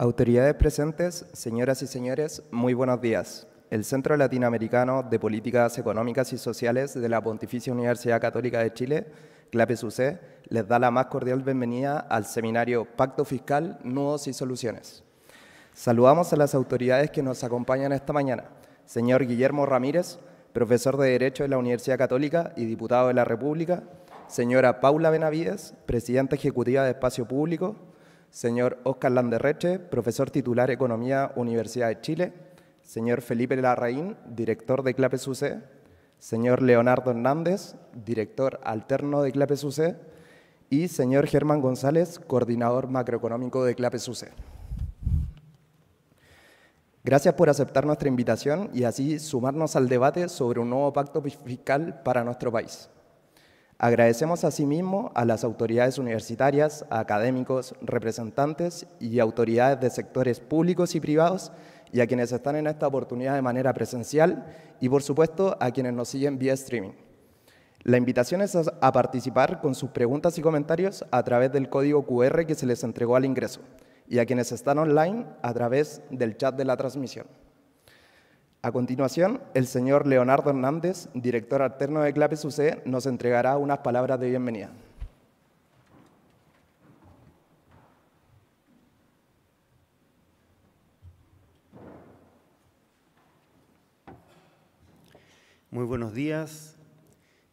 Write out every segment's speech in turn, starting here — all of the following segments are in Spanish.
Autoridades presentes, señoras y señores, muy buenos días. El Centro Latinoamericano de Políticas Económicas y Sociales de la Pontificia Universidad Católica de Chile, CLAPES-UC, les da la más cordial bienvenida al seminario Pacto Fiscal, Nudos y Soluciones. Saludamos a las autoridades que nos acompañan esta mañana. Señor Guillermo Ramírez, profesor de Derecho de la Universidad Católica y diputado de la República. Señora Paula Benavides, presidenta ejecutiva de Espacio Público señor Óscar Landerreche, profesor titular Economía, Universidad de Chile, señor Felipe Larraín, director de Clape señor Leonardo Hernández, director alterno de Clape y señor Germán González, coordinador macroeconómico de Clape Gracias por aceptar nuestra invitación y así sumarnos al debate sobre un nuevo pacto fiscal para nuestro país. Agradecemos asimismo a las autoridades universitarias, académicos, representantes y autoridades de sectores públicos y privados y a quienes están en esta oportunidad de manera presencial y por supuesto a quienes nos siguen vía streaming. La invitación es a participar con sus preguntas y comentarios a través del código QR que se les entregó al ingreso y a quienes están online a través del chat de la transmisión. A continuación, el señor Leonardo Hernández, director alterno de Clape UC, nos entregará unas palabras de bienvenida. Muy buenos días.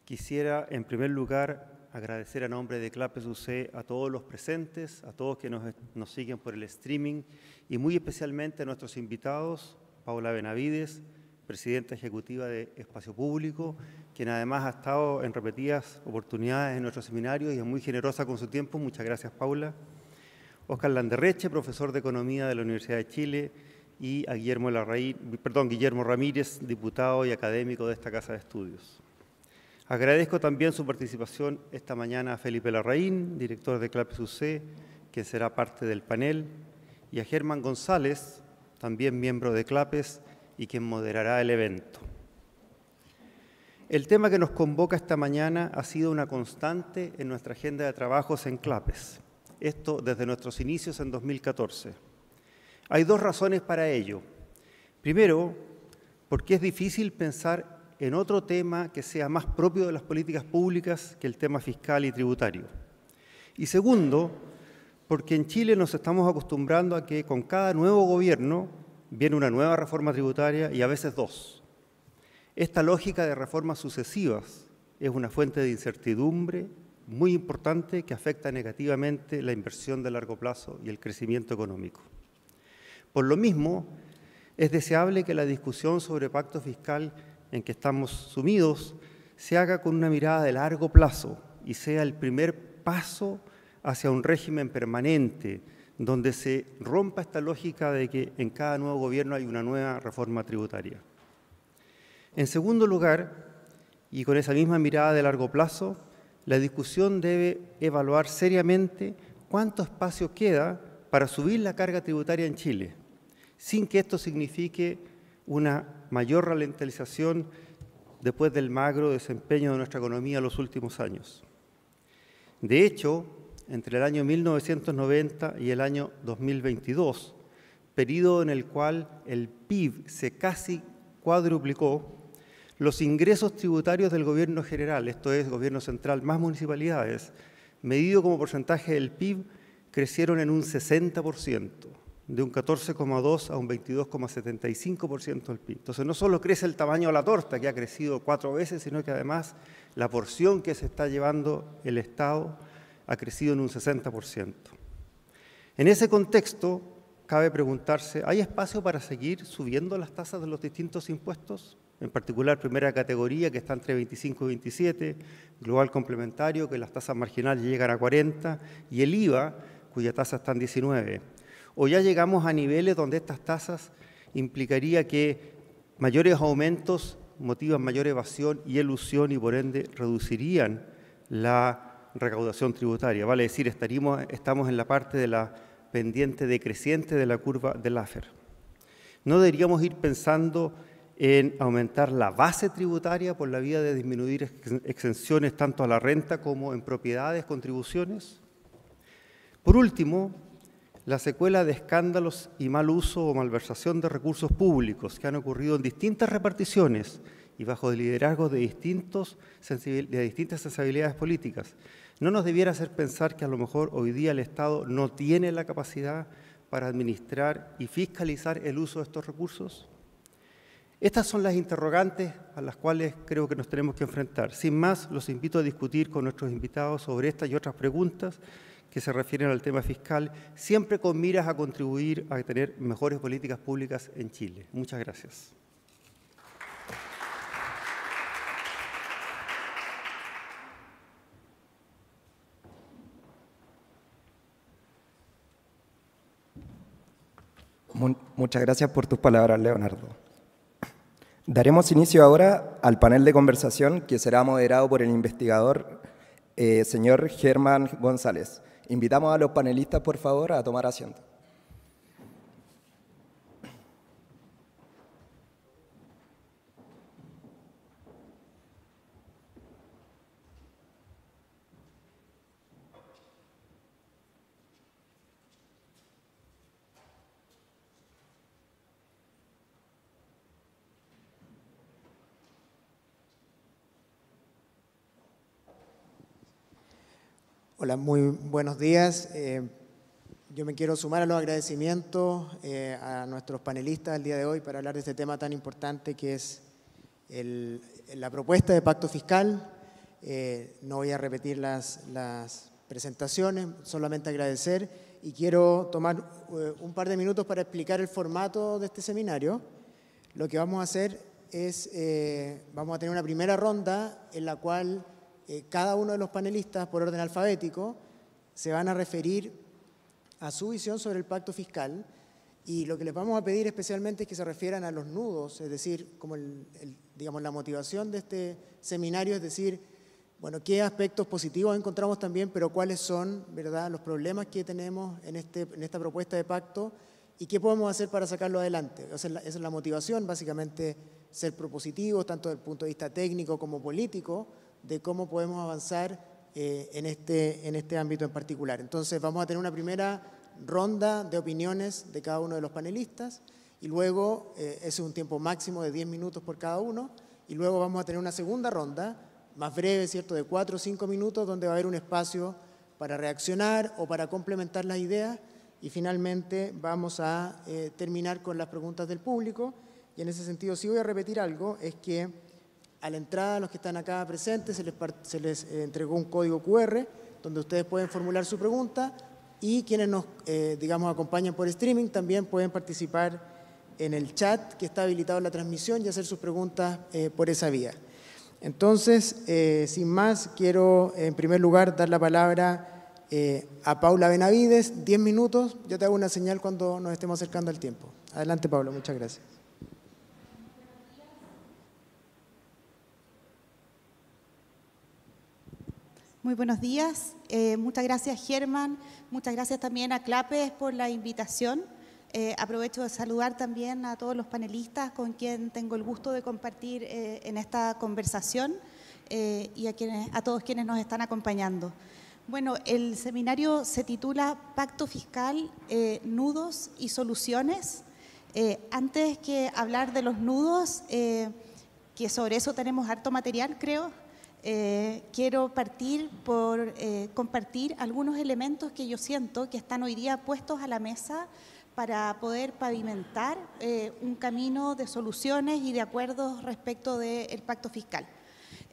Quisiera, en primer lugar, agradecer a nombre de Clapes UC a todos los presentes, a todos que nos, nos, siguen por el streaming y muy especialmente a nuestros invitados Paula Benavides, presidenta ejecutiva de Espacio Público, quien además ha estado en repetidas oportunidades en nuestro seminario y es muy generosa con su tiempo. Muchas gracias, Paula. Oscar Landerreche, profesor de Economía de la Universidad de Chile, y a Guillermo, Guillermo Ramírez, diputado y académico de esta Casa de Estudios. Agradezco también su participación esta mañana a Felipe Larraín, director de CLAPSUC, que será parte del panel, y a Germán González, también miembro de CLAPES y quien moderará el evento. El tema que nos convoca esta mañana ha sido una constante en nuestra agenda de trabajos en CLAPES, esto desde nuestros inicios en 2014. Hay dos razones para ello. Primero, porque es difícil pensar en otro tema que sea más propio de las políticas públicas que el tema fiscal y tributario. Y segundo, porque en Chile nos estamos acostumbrando a que con cada nuevo gobierno viene una nueva reforma tributaria y a veces dos. Esta lógica de reformas sucesivas es una fuente de incertidumbre muy importante que afecta negativamente la inversión de largo plazo y el crecimiento económico. Por lo mismo, es deseable que la discusión sobre pacto fiscal en que estamos sumidos se haga con una mirada de largo plazo y sea el primer paso hacia un régimen permanente, donde se rompa esta lógica de que en cada nuevo gobierno hay una nueva reforma tributaria. En segundo lugar, y con esa misma mirada de largo plazo, la discusión debe evaluar seriamente cuánto espacio queda para subir la carga tributaria en Chile, sin que esto signifique una mayor ralentización después del magro desempeño de nuestra economía en los últimos años. De hecho, entre el año 1990 y el año 2022, periodo en el cual el PIB se casi cuadruplicó, los ingresos tributarios del gobierno general, esto es, gobierno central más municipalidades, medido como porcentaje del PIB, crecieron en un 60%, de un 14,2 a un 22,75% del PIB. Entonces no solo crece el tamaño de la torta, que ha crecido cuatro veces, sino que además la porción que se está llevando el Estado ha crecido en un 60%. En ese contexto, cabe preguntarse, ¿hay espacio para seguir subiendo las tasas de los distintos impuestos? En particular, primera categoría, que está entre 25 y 27, global complementario, que las tasas marginales llegan a 40, y el IVA, cuya tasa está en 19. O ya llegamos a niveles donde estas tasas implicaría que mayores aumentos motivan mayor evasión y elusión y por ende reducirían la recaudación tributaria. Vale decir, estaríamos, estamos en la parte de la pendiente decreciente de la curva de AFER. No deberíamos ir pensando en aumentar la base tributaria por la vía de disminuir exenciones tanto a la renta como en propiedades, contribuciones. Por último, la secuela de escándalos y mal uso o malversación de recursos públicos que han ocurrido en distintas reparticiones y bajo el liderazgo de, distintos de distintas sensibilidades políticas, no nos debiera hacer pensar que a lo mejor hoy día el Estado no tiene la capacidad para administrar y fiscalizar el uso de estos recursos? Estas son las interrogantes a las cuales creo que nos tenemos que enfrentar. Sin más, los invito a discutir con nuestros invitados sobre estas y otras preguntas que se refieren al tema fiscal, siempre con miras a contribuir a tener mejores políticas públicas en Chile. Muchas gracias. Muchas gracias por tus palabras, Leonardo. Daremos inicio ahora al panel de conversación que será moderado por el investigador eh, señor Germán González. Invitamos a los panelistas, por favor, a tomar asiento. Hola, muy buenos días. Eh, yo me quiero sumar a los agradecimientos eh, a nuestros panelistas el día de hoy para hablar de este tema tan importante que es la propuesta de pacto fiscal. Eh, no voy a repetir las, las, presentaciones, solamente agradecer y quiero tomar un par de minutos para explicar el formato de este seminario. Lo que vamos a hacer es, vamos a tener una primera ronda en la cual eh, cada uno de los panelistas, por orden alfabético, se van a referir a su visión sobre el pacto fiscal y lo que les vamos a pedir especialmente es que se refieran a los nudos, es decir, como digamos, la motivación de este seminario, es decir, bueno, qué aspectos positivos encontramos también, pero cuáles son ¿verdad? los problemas que tenemos en, este, esta propuesta de pacto y qué podemos hacer para sacarlo adelante. esa es la motivación, básicamente, ser propositivos, tanto desde el punto de vista técnico como político, de cómo podemos avanzar eh, en, este, en este ámbito en particular. Entonces vamos a tener una primera ronda de opiniones de cada uno de los panelistas y luego eh, ese es un tiempo máximo de 10 minutos por cada uno y luego vamos a tener una segunda ronda más breve, ¿cierto?, de 4 o 5 minutos donde va a haber un espacio para reaccionar o para complementar las ideas y finalmente vamos a eh, terminar con las preguntas del público y en ese sentido si voy a repetir algo, es que a la entrada, los que están acá presentes, se les, se les eh, entregó un código QR donde ustedes pueden formular su pregunta y quienes nos, eh, digamos, acompañan por streaming también pueden participar en el chat que está habilitado en la transmisión y hacer sus preguntas eh, por esa vía. Entonces, sin más, quiero en primer lugar dar la palabra a Paula Benavides, 10 minutos. Yo te hago una señal cuando nos estemos acercando al tiempo. Adelante, Pablo, muchas gracias. Muy buenos días. Eh, muchas gracias, Germán. Muchas gracias también a Clapes por la invitación. Eh, aprovecho de saludar también a todos los panelistas con quien tengo el gusto de compartir eh, en esta conversación y a todos quienes nos están acompañando. Bueno, el seminario se titula Pacto Fiscal, Nudos y Soluciones. antes que hablar de los nudos, que sobre eso tenemos harto material, creo, eh, quiero partir por eh, compartir algunos elementos que yo siento que están hoy día puestos a la mesa para poder pavimentar eh, un camino de soluciones y de acuerdos respecto del pacto fiscal.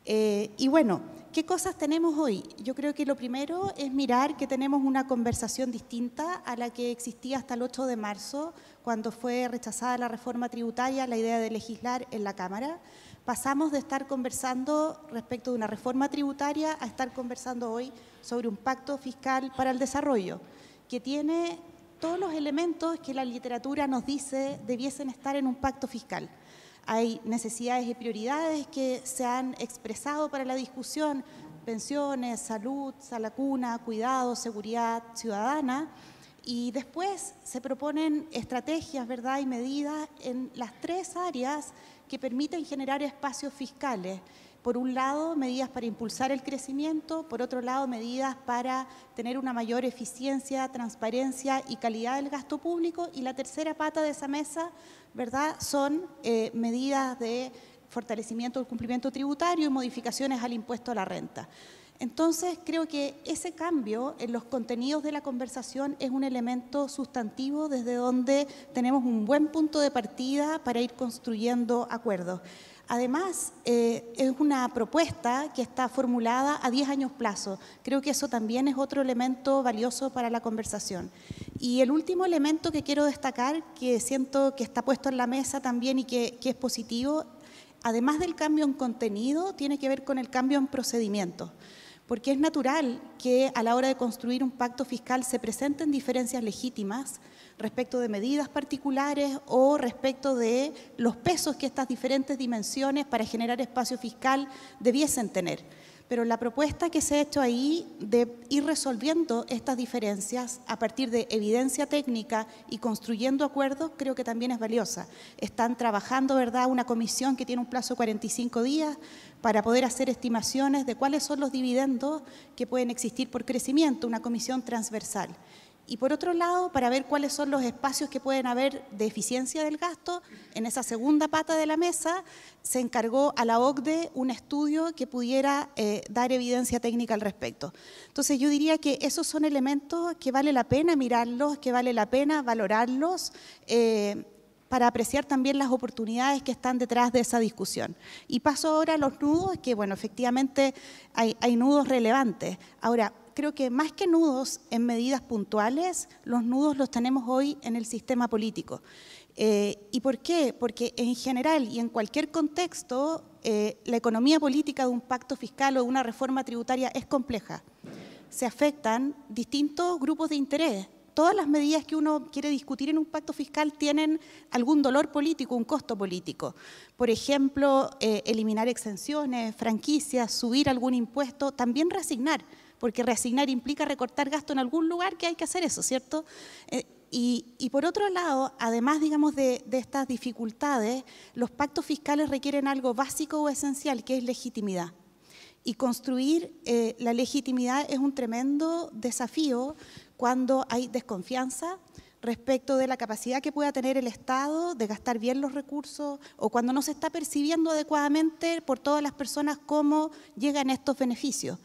y bueno, ¿qué cosas tenemos hoy? Yo creo que lo primero es mirar que tenemos una conversación distinta a la que existía hasta el 8 de marzo, cuando fue rechazada la reforma tributaria, la idea de legislar en la Cámara. Pasamos de estar conversando respecto de una reforma tributaria a estar conversando hoy sobre un pacto fiscal para el desarrollo, que tiene todos los elementos que la literatura nos dice debiesen estar en un pacto fiscal. Hay necesidades y prioridades que se han expresado para la discusión, pensiones, salud, salacuna, cuidado, seguridad ciudadana, y después se proponen estrategias, ¿verdad?, y medidas en las tres áreas que permiten generar espacios fiscales. Por un lado, medidas para impulsar el crecimiento, por otro lado, medidas para tener una mayor eficiencia, transparencia y calidad del gasto público. Y la tercera pata de esa mesa, ¿verdad?, son eh, medidas de fortalecimiento del cumplimiento tributario y modificaciones al impuesto a la renta. Entonces, creo que ese cambio en los contenidos de la conversación es un elemento sustantivo desde donde tenemos un buen punto de partida para ir construyendo acuerdos. Además, eh, es una propuesta que está formulada a 10 años plazo. Creo que eso también es otro elemento valioso para la conversación. Y el último elemento que quiero destacar, que siento que está puesto en la mesa también y que es positivo, además del cambio en contenido, tiene que ver con el cambio en procedimiento porque es natural que a la hora de construir un pacto fiscal se presenten diferencias legítimas respecto de medidas particulares o respecto de los pesos que estas diferentes dimensiones para generar espacio fiscal debiesen tener. Pero la propuesta que se ha hecho ahí de ir resolviendo estas diferencias a partir de evidencia técnica y construyendo acuerdos creo que también es valiosa. Están trabajando, ¿verdad?, una comisión que tiene un plazo de 45 días para poder hacer estimaciones de cuáles son los dividendos que pueden existir por crecimiento, una comisión transversal. Y por otro lado, para ver cuáles son los espacios que pueden haber de eficiencia del gasto, en esa segunda pata de la mesa se encargó a la OCDE un estudio que pudiera eh, dar evidencia técnica al respecto. Entonces yo diría que esos son elementos que vale la pena mirarlos, que vale la pena valorarlos. Eh, para apreciar también las oportunidades que están detrás de esa discusión. Y paso ahora a los nudos, que bueno, efectivamente hay, nudos relevantes. Ahora, creo que más que nudos en medidas puntuales, los nudos los tenemos hoy en el sistema político. Eh, ¿Y por qué? Porque en general y en cualquier contexto, eh, la economía política de un pacto fiscal o de una reforma tributaria es compleja. Se afectan distintos grupos de interés. Todas las medidas que uno quiere discutir en un pacto fiscal tienen algún dolor político, un costo político. Por ejemplo, eh, eliminar exenciones, franquicias, subir algún impuesto, también resignar porque reasignar implica recortar gasto en algún lugar que hay que hacer eso, ¿cierto? Eh, y, por otro lado, además, digamos, de, estas dificultades, los pactos fiscales requieren algo básico o esencial, que es legitimidad. Y construir eh, la legitimidad es un tremendo desafío cuando hay desconfianza respecto de la capacidad que pueda tener el Estado de gastar bien los recursos o cuando no se está percibiendo adecuadamente por todas las personas cómo llegan estos beneficios.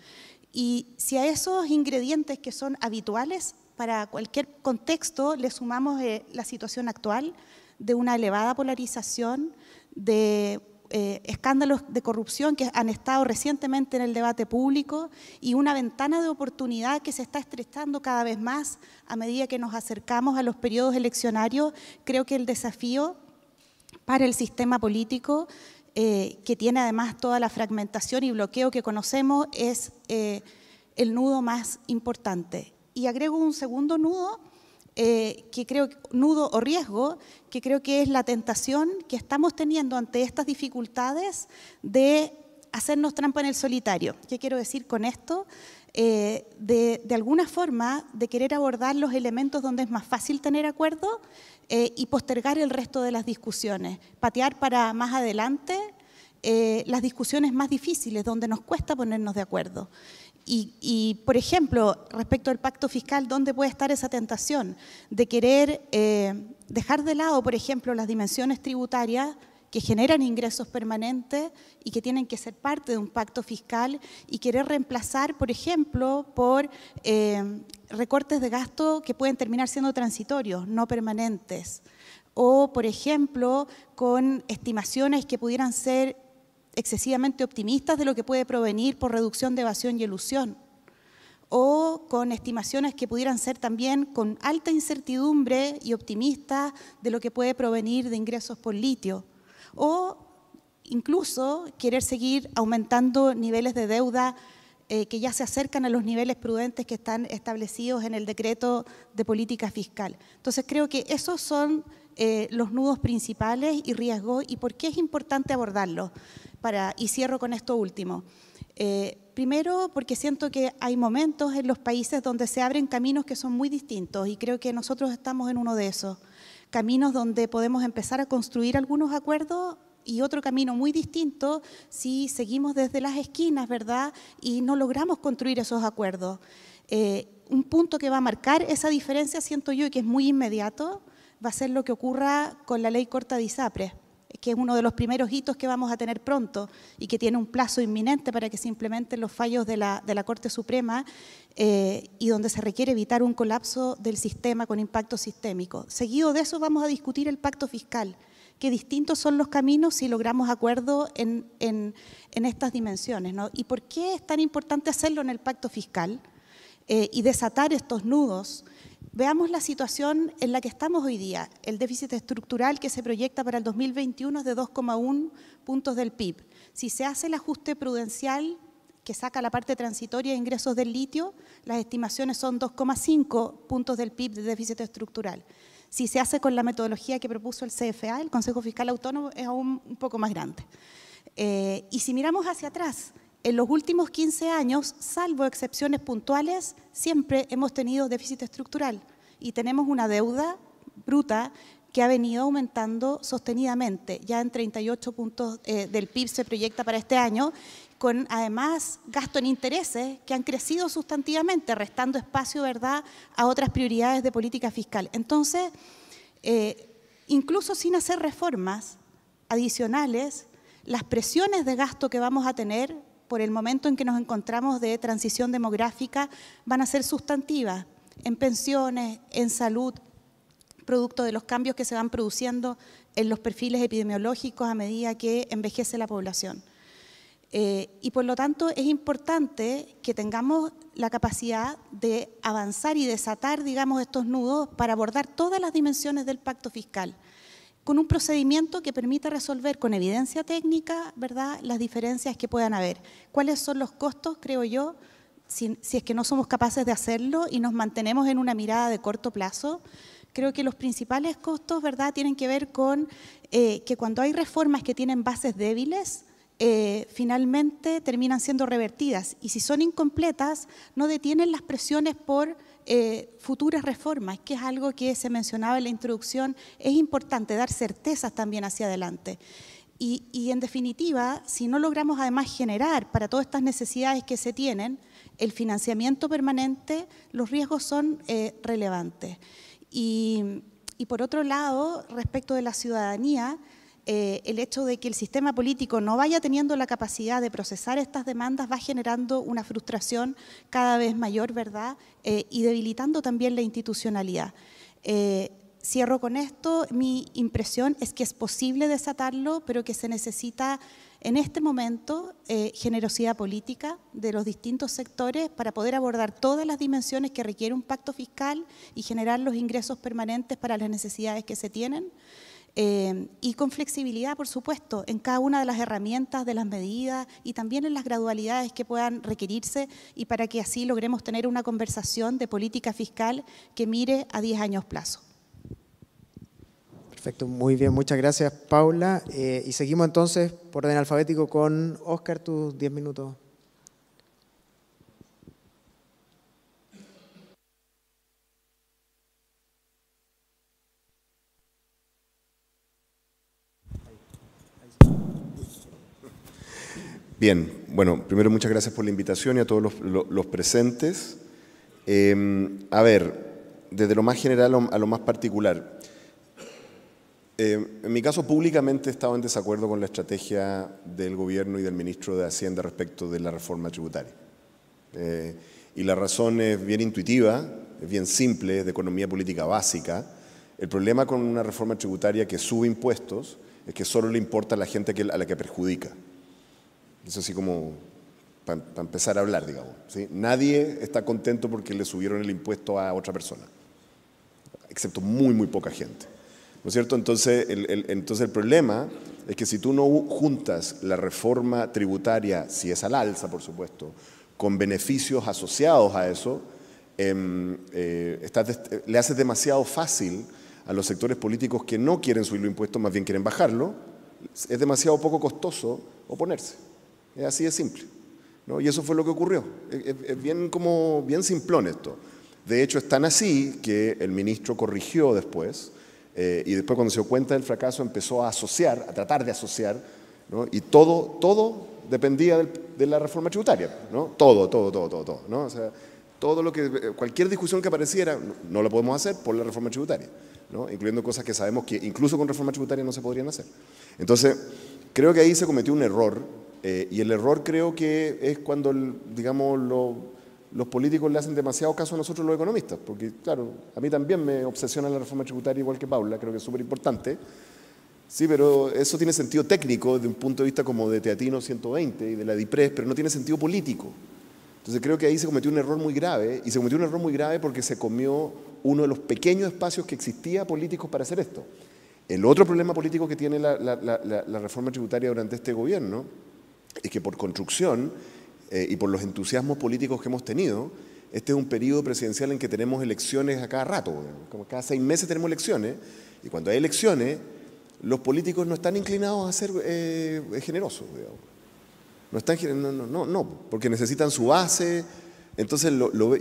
Y si a esos ingredientes que son habituales para cualquier contexto le sumamos eh, la situación actual de una elevada polarización, de eh, escándalos de corrupción que han estado recientemente en el debate público y una ventana de oportunidad que se está estrechando cada vez más a medida que nos acercamos a los periodos eleccionarios, creo que el desafío para el sistema político eh, que tiene además toda la fragmentación y bloqueo que conocemos, es eh, el nudo más importante. Y agrego un segundo nudo, eh, que creo, nudo o riesgo, que creo que es la tentación que estamos teniendo ante estas dificultades de hacernos trampa en el solitario. ¿Qué quiero decir con esto? de, de, alguna forma, de querer abordar los elementos donde es más fácil tener acuerdo eh, y postergar el resto de las discusiones, patear para más adelante eh, las discusiones más difíciles, donde nos cuesta ponernos de acuerdo. Y, por ejemplo, respecto al pacto fiscal, ¿dónde puede estar esa tentación de querer eh, dejar de lado, por ejemplo, las dimensiones tributarias que generan ingresos permanentes y que tienen que ser parte de un pacto fiscal y querer reemplazar, por ejemplo, por eh, recortes de gasto que pueden terminar siendo transitorios, no permanentes. O, por ejemplo, con estimaciones que pudieran ser excesivamente optimistas de lo que puede provenir por reducción de evasión y elusión o con estimaciones que pudieran ser también con alta incertidumbre y optimistas de lo que puede provenir de ingresos por litio o incluso querer seguir aumentando niveles de deuda eh, que ya se acercan a los niveles prudentes que están establecidos en el decreto de política fiscal. Entonces creo que esos son eh, los nudos principales y riesgos y por qué es importante abordarlos. Para, y cierro con esto último. Eh, primero, porque siento que hay momentos en los países donde se abren caminos que son muy distintos y creo que nosotros estamos en uno de esos caminos donde podemos empezar a construir algunos acuerdos y otro camino muy distinto si seguimos desde las esquinas, ¿verdad? Y no logramos construir esos acuerdos. Eh, un punto que va a marcar esa diferencia, siento yo, y que es muy inmediato, va a ser lo que ocurra con la ley corta de ISAPRES que es uno de los primeros hitos que vamos a tener pronto y que tiene un plazo inminente para que se implementen los fallos de la, Corte Suprema eh, y donde se requiere evitar un colapso del sistema con impacto sistémico. Seguido de eso vamos a discutir el pacto fiscal, que distintos son los caminos si logramos acuerdo en, estas dimensiones. ¿Y por qué es tan importante hacerlo en el pacto fiscal eh, y desatar estos nudos? Veamos la situación en la que estamos hoy día. El déficit estructural que se proyecta para el 2021 es de 2,1 puntos del PIB. Si se hace el ajuste prudencial que saca la parte transitoria de ingresos del litio, las estimaciones son 2,5 puntos del PIB de déficit estructural. Si se hace con la metodología que propuso el CFA, el Consejo Fiscal Autónomo, es aún un poco más grande. Eh, y si miramos hacia atrás, en los últimos 15 años, salvo excepciones puntuales, siempre hemos tenido déficit estructural y tenemos una deuda bruta que ha venido aumentando sostenidamente, ya en 38 puntos eh, del PIB se proyecta para este año, con además gasto en intereses que han crecido sustantivamente, restando espacio ¿verdad? a otras prioridades de política fiscal. Entonces, eh, incluso sin hacer reformas adicionales, las presiones de gasto que vamos a tener por el momento en que nos encontramos de transición demográfica, van a ser sustantivas en pensiones, en salud, producto de los cambios que se van produciendo en los perfiles epidemiológicos a medida que envejece la población. Eh, y por lo tanto es importante que tengamos la capacidad de avanzar y desatar, digamos, estos nudos para abordar todas las dimensiones del pacto fiscal con un procedimiento que permita resolver con evidencia técnica ¿verdad? las diferencias que puedan haber. ¿Cuáles son los costos, creo yo, si, es que no somos capaces de hacerlo y nos mantenemos en una mirada de corto plazo? Creo que los principales costos ¿verdad? tienen que ver con eh, que cuando hay reformas que tienen bases débiles, eh, finalmente terminan siendo revertidas y si son incompletas no detienen las presiones por eh, futuras reformas, que es algo que se mencionaba en la introducción, es importante dar certezas también hacia adelante. Y, y en definitiva, si no logramos además generar para todas estas necesidades que se tienen el financiamiento permanente, los riesgos son eh, relevantes. y por otro lado, respecto de la ciudadanía, eh, el hecho de que el sistema político no vaya teniendo la capacidad de procesar estas demandas va generando una frustración cada vez mayor, ¿verdad? Eh, y debilitando también la institucionalidad. Eh, cierro con esto, mi impresión es que es posible desatarlo, pero que se necesita en este momento generosidad política de los distintos sectores para poder abordar todas las dimensiones que requiere un pacto fiscal y generar los ingresos permanentes para las necesidades que se tienen. Eh, y con flexibilidad, por supuesto, en cada una de las herramientas, de las medidas y también en las gradualidades que puedan requerirse y para que así logremos tener una conversación de política fiscal que mire a 10 años plazo. Perfecto, muy bien, muchas gracias Paula. Eh, y seguimos entonces por orden alfabético con Oscar, tus 10 minutos. Bien, bueno, primero muchas gracias por la invitación y a todos los, presentes. Em, a ver, desde lo más general a lo más particular. Em, en mi caso, públicamente he estado en desacuerdo con la estrategia del gobierno y del ministro de Hacienda respecto de la reforma tributaria. Eh, y la razón es bien intuitiva, es bien simple, es de economía política básica. El problema con una reforma tributaria que sube impuestos es que solo le importa a la gente a la que perjudica. Es así como para empezar a hablar, digamos. Nadie está contento porque le subieron el impuesto a otra persona, excepto muy, muy poca gente. ¿No es cierto? Entonces el, entonces el problema es que si tú no juntas la reforma tributaria, si es al alza, por supuesto, con beneficios asociados a eso, em, eh, le haces demasiado fácil a los sectores políticos que no quieren subir los impuestos, más bien quieren bajarlo, es demasiado poco costoso oponerse. Es así de simple. ¿no? Y eso fue lo que ocurrió. Es, bien, como, bien simplón esto. De hecho, es tan así que el ministro corrigió después eh, y después cuando se dio cuenta del fracaso empezó a asociar, a tratar de asociar, ¿no? y todo, todo dependía de la reforma tributaria. ¿no? Todo, todo, todo, todo. ¿no? O sea, todo lo que, eh, cualquier discusión que apareciera, no, no la podemos hacer por la reforma tributaria, ¿no? incluyendo cosas que sabemos que incluso con reforma tributaria no se podrían hacer. Entonces, creo que ahí se cometió un error eh, y el error creo que es cuando, digamos, los políticos le hacen demasiado caso a nosotros los economistas, porque claro, a mí también me obsesiona la reforma tributaria igual que Paula, creo que es súper importante. Sí, pero eso tiene sentido técnico desde un punto de vista como de Teatino 120 y de la DIPRES, pero no tiene sentido político. Entonces creo que ahí se cometió un error muy grave, y se cometió un error muy grave porque se comió uno de los pequeños espacios que existía políticos para hacer esto. El otro problema político que tiene la reforma tributaria durante este gobierno es que por construcción eh, y por los entusiasmos políticos que hemos tenido, este es un periodo presidencial en que tenemos elecciones a cada rato, como cada seis meses tenemos elecciones, y cuando hay elecciones, los políticos no están inclinados a ser eh, generosos, No, están, no, no, no, porque necesitan su base. Entonces,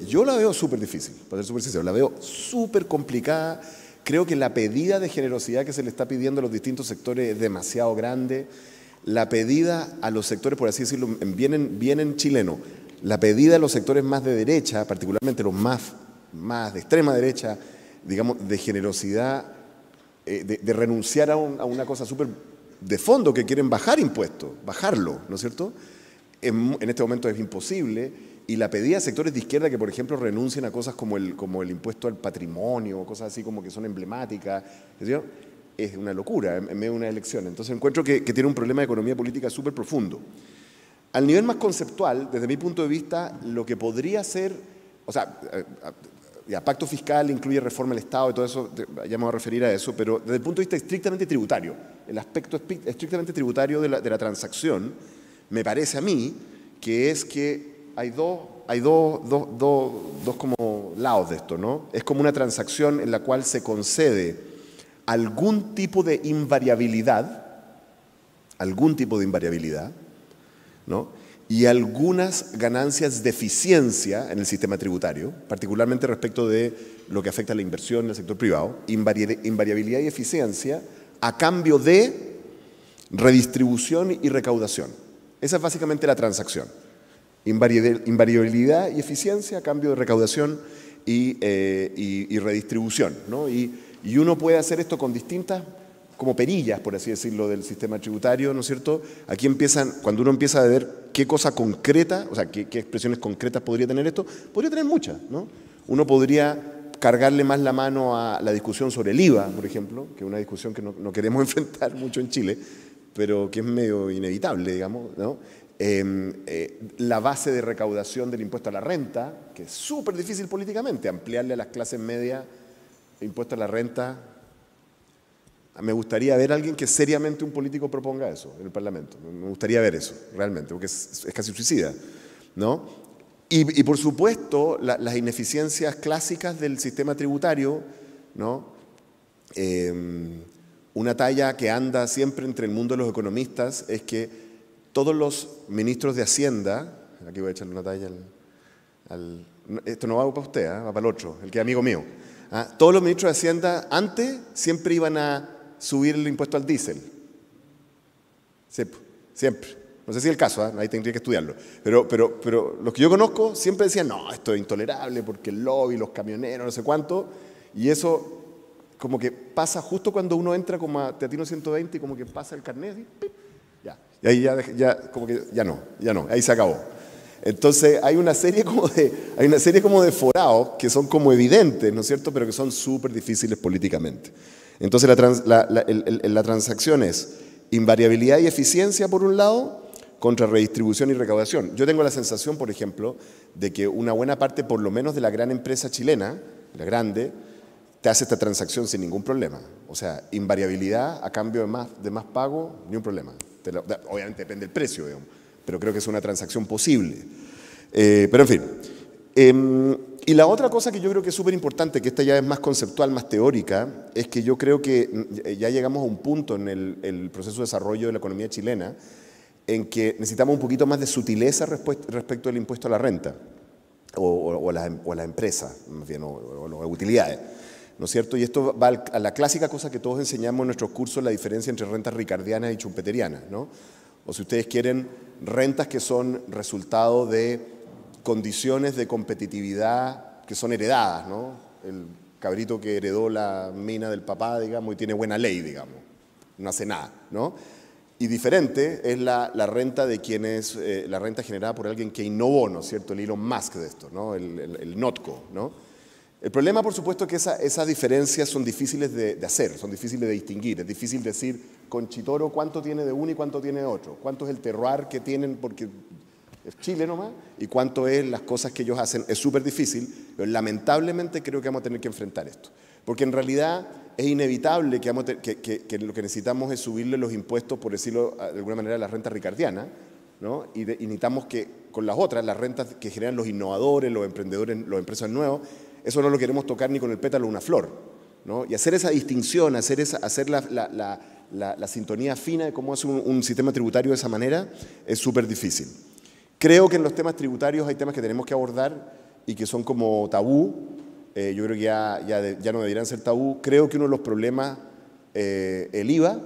yo la veo súper difícil, para ser súper sincero, la veo súper complicada. Creo que la pedida de generosidad que se le está pidiendo a los distintos sectores es demasiado grande la pedida a los sectores, por así decirlo, vienen, chilenos. chileno, la pedida a los sectores más de derecha, particularmente los más, más de extrema derecha, digamos, de generosidad, eh, de, renunciar a, una cosa súper de fondo, que quieren bajar impuestos, bajarlo, ¿no es cierto? En, este momento es imposible. Y la pedida a sectores de izquierda que, por ejemplo, renuncien a cosas como el, como el impuesto al patrimonio, cosas así como que son emblemáticas, cierto?, es una locura en medio una elección. Entonces encuentro que, tiene un problema de economía política súper profundo. Al nivel más conceptual, desde mi punto de vista, lo que podría ser, o sea, el eh, eh, pacto fiscal incluye reforma del Estado y todo eso, ya me voy a referir a eso, pero desde el punto de vista estrictamente tributario, el aspecto estrictamente tributario de la, transacción, me parece a mí que es que hay dos, hay dos, como lados de esto, ¿no? Es como una transacción en la cual se concede algún tipo de invariabilidad, algún tipo de invariabilidad, ¿no? y algunas ganancias de eficiencia en el sistema tributario, particularmente respecto de lo que afecta a la inversión en el sector privado, invariabilidad y eficiencia a cambio de redistribución y recaudación. Esa es básicamente la transacción. invariabilidad y eficiencia a cambio de recaudación y, eh, redistribución. ¿no? Y y uno puede hacer esto con distintas como perillas, por así decirlo, del sistema tributario, ¿no es cierto? Aquí empiezan, cuando uno empieza a ver qué cosa concreta, o sea, qué, expresiones concretas podría tener esto, podría tener muchas, ¿no? Uno podría cargarle más la mano a la discusión sobre el IVA, por ejemplo, que es una discusión que no, queremos enfrentar mucho en Chile, pero que es medio inevitable, digamos, ¿no? Em, eh, la base de recaudación del impuesto a la renta, que es súper difícil políticamente, ampliarle a las clases medias impuesto la renta. Ah, me gustaría ver a alguien que seriamente un político proponga eso en el Parlamento. Me gustaría ver eso, realmente, porque es, casi suicida. ¿no? Y, por supuesto, las ineficiencias clásicas del sistema tributario, ¿no? Em, una talla que anda siempre entre el mundo de los economistas es que todos los ministros de Hacienda, aquí voy a echarle una talla al, esto no va para usted, ¿ah? va para el otro, el que es amigo mío. Ah, todos los ministros de Hacienda antes siempre iban a subir el impuesto al diésel. Siempre, siempre. No sé si es el caso, ¿ah? ahí tendría que estudiarlo. Pero, pero, pero los que yo conozco siempre decían, no, esto es intolerable porque el lobby, los camioneros, no sé cuánto. Y eso como que pasa justo cuando uno entra como a Teatino 120 y como que pasa el carnet. y ya. Y ahí ya, como que ya no, ya no, ahí se acabó. Entonces hay una serie como de, hay una serie como de forados que son como evidentes, ¿no es cierto? Pero que son súper difíciles políticamente. Entonces la, transacción es invariabilidad y eficiencia por un lado contra redistribución y recaudación. Yo tengo la sensación, por ejemplo, de que una buena parte, por lo menos de la gran empresa chilena, la grande, te hace esta transacción sin ningún problema. O sea, invariabilidad a cambio de más, pago, ni un problema. obviamente depende del precio, digamos pero creo que es una transacción posible. Eh, pero en fin. Em, y la otra cosa que yo creo que es súper importante, que esta ya es más conceptual, más teórica, es que yo creo que eh, ya llegamos a un punto en el, proceso de desarrollo de la economía chilena en que necesitamos un poquito más de sutileza respecto al impuesto a la renta o, o, a, las, em, o empresas, más bien, o, las utilidades. ¿No es cierto? Y esto va a la clásica cosa que todos enseñamos en nuestros cursos, la diferencia entre rentas ricardianas y chumpeterianas, ¿no? O si ustedes quieren, rentas que son resultado de condiciones de competitividad que son heredadas, ¿no? El cabrito que heredó la mina del papá, digamos, y tiene buena ley, digamos, no hace nada, ¿no? Y diferente es la, renta de quienes, eh, la renta generada por alguien que innovó, ¿no es cierto? El Elon Musk de esto, ¿no? El, Notco, ¿no? El problema, por supuesto, es que esas diferencias son difíciles de, de hacer, son difíciles de distinguir. Es difícil decir, con Chitoro, cuánto tiene de uno y cuánto tiene de otro, cuánto es el terroir que tienen porque es Chile nomás y cuánto es las cosas que ellos hacen. Es súper difícil, pero lamentablemente creo que vamos a tener que enfrentar esto, porque en realidad es inevitable que, lo que necesitamos es subirle los impuestos, por decirlo de alguna manera, a la renta ricardiana, ¿no? y, necesitamos que con las otras, las rentas que generan los innovadores, los emprendedores, los empresas nuevos, eso no lo queremos tocar ni con el pétalo de una flor. ¿no? Y hacer esa distinción, hacer, hacer la la, sintonía fina de cómo hace un, sistema tributario de esa manera es súper difícil. Creo que en los temas tributarios hay temas que tenemos que abordar y que son como tabú. Eh, yo creo que ya, no deberían ser tabú. Creo que uno de los problemas, eh, el IVA,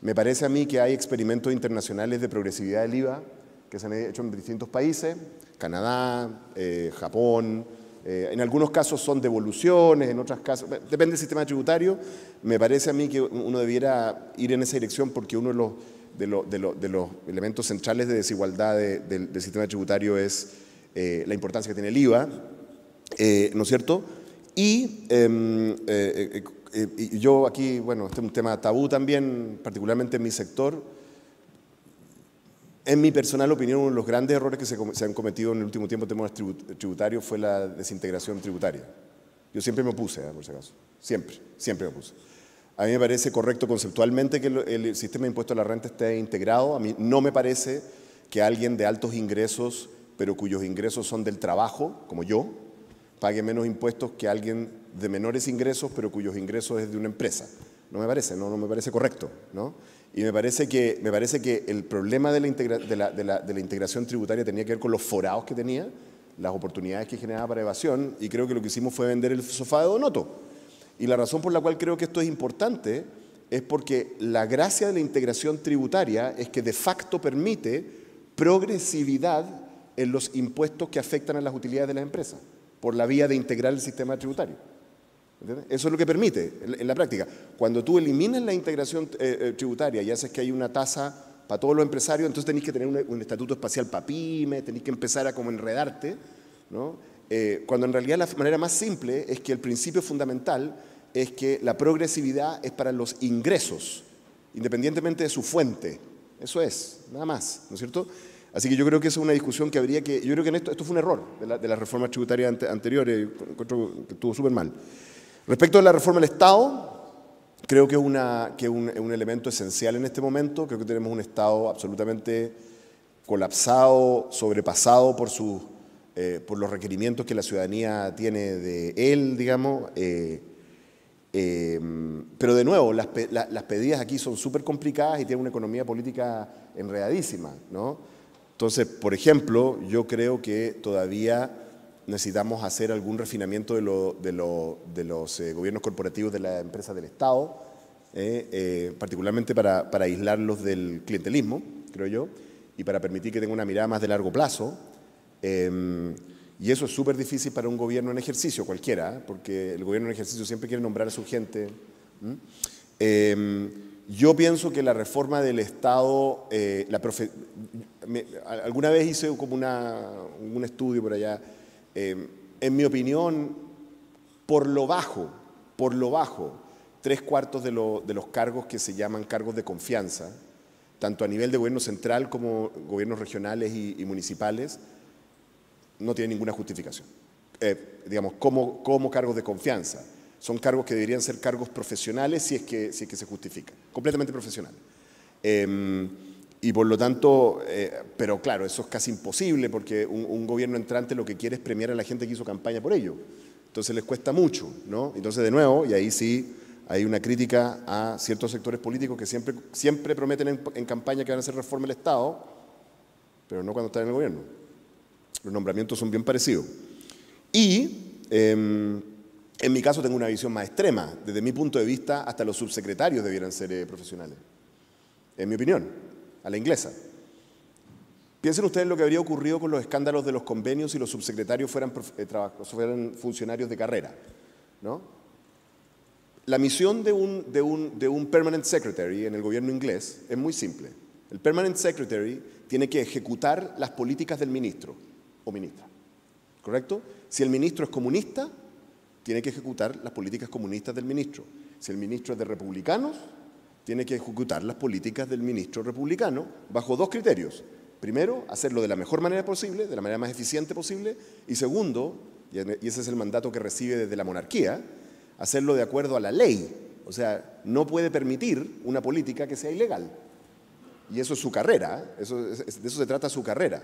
me parece a mí que hay experimentos internacionales de progresividad del IVA que se han hecho en distintos países, Canadá, eh, Japón, eh, en algunos casos son devoluciones, en otros casos, depende del sistema tributario. Me parece a mí que uno debiera ir en esa dirección porque uno de los, elementos centrales de desigualdad del sistema tributario es eh, la importancia que tiene el IVA, eh, ¿no es cierto? Em, y yo aquí, bueno, este es un tema tabú también, particularmente en mi sector en mi personal opinión, uno de los grandes errores que se, han cometido en el último tiempo en temas tributarios fue la desintegración tributaria. Yo siempre me opuse, ¿eh? por si acaso. Siempre, siempre me opuse. A mí me parece correcto conceptualmente que el, sistema de impuesto a la renta esté integrado. A mí no me parece que alguien de altos ingresos, pero cuyos ingresos son del trabajo, como yo, pague menos impuestos que alguien de menores ingresos, pero cuyos ingresos es de una empresa. No me parece, no, no me parece correcto. ¿no? Y me parece que, me parece que el problema de la, integración tributaria tenía que ver con los forados que tenía, las oportunidades que generaba para evasión, y creo que lo que hicimos fue vender el sofá de Donoto. Y la razón por la cual creo que esto es importante es porque la gracia de la integración tributaria es que de facto permite progresividad en los impuestos que afectan a las utilidades de las empresas, por la vía de integrar el sistema tributario. Eso es lo que permite en la práctica. Cuando tú eliminas la integración eh, eh, tributaria y haces que hay una tasa para todos los empresarios, entonces tenéis que tener un, estatuto espacial para PYME, tenéis que empezar a como enredarte, ¿no? Eh, cuando en realidad la manera más simple es que el principio fundamental es que la progresividad es para los ingresos, independientemente de su fuente. Eso es, nada más, ¿no es cierto? Así que yo creo que es una discusión que habría que... Yo creo que en esto, fue un error de, las reformas tributarias anteriores, que estuvo súper mal. Respecto a la reforma del Estado, creo que es un, elemento esencial en este momento. Creo que tenemos un Estado absolutamente colapsado, sobrepasado por, eh, por los requerimientos que la ciudadanía tiene de él, digamos. Eh, eh, pero de nuevo, las, pedidas aquí son súper complicadas y tiene una economía política enredadísima. ¿no? Entonces, por ejemplo, yo creo que todavía necesitamos hacer algún refinamiento de, los eh, gobiernos corporativos de las empresas del Estado, eh, eh, particularmente para, aislarlos del clientelismo, creo yo, y para permitir que tenga una mirada más de largo plazo. Em, y eso es súper difícil para un gobierno en ejercicio, cualquiera, porque el gobierno en ejercicio siempre quiere nombrar a su gente. Em, yo pienso que la reforma del Estado, alguna vez hice como un estudio por allá, Em, en mi opinión, por lo bajo, por lo bajo, tres cuartos de, los cargos que se llaman cargos de confianza, tanto a nivel de gobierno central como gobiernos regionales y, municipales, no tienen ninguna justificación. Eh, digamos, como, como cargos de confianza. Son cargos que deberían ser cargos profesionales si es que, que se justifica completamente profesional em, y por lo tanto, eh, pero claro, eso es casi imposible porque un, gobierno entrante lo que quiere es premiar a la gente que hizo campaña por ello. Entonces les cuesta mucho, ¿no? Entonces, de nuevo, y ahí sí hay una crítica a ciertos sectores políticos que siempre, siempre prometen en, campaña que van a hacer reforma el Estado, pero no cuando están en el gobierno. Los nombramientos son bien parecidos. Y em, en mi caso tengo una visión más extrema. Desde mi punto de vista, hasta los subsecretarios debieran ser eh, profesionales, en mi opinión a la inglesa. Piensen ustedes lo que habría ocurrido con los escándalos de los convenios si los subsecretarios fueran, eh, funcionarios de carrera. ¿no? La misión de un, de un permanent secretary en el gobierno inglés es muy simple. El permanent secretary tiene que ejecutar las políticas del ministro o ministra. ¿Correcto? Si el ministro es comunista, tiene que ejecutar las políticas comunistas del ministro. Si el ministro es de republicanos, tiene que ejecutar las políticas del ministro republicano bajo dos criterios. Primero, hacerlo de la mejor manera posible, de la manera más eficiente posible, y segundo, e, y ese es el mandato que recibe desde la monarquía, hacerlo de acuerdo a la ley. O sea, no puede permitir una política que sea ilegal. Y eso es su carrera, ¿eh? de eso se trata su carrera.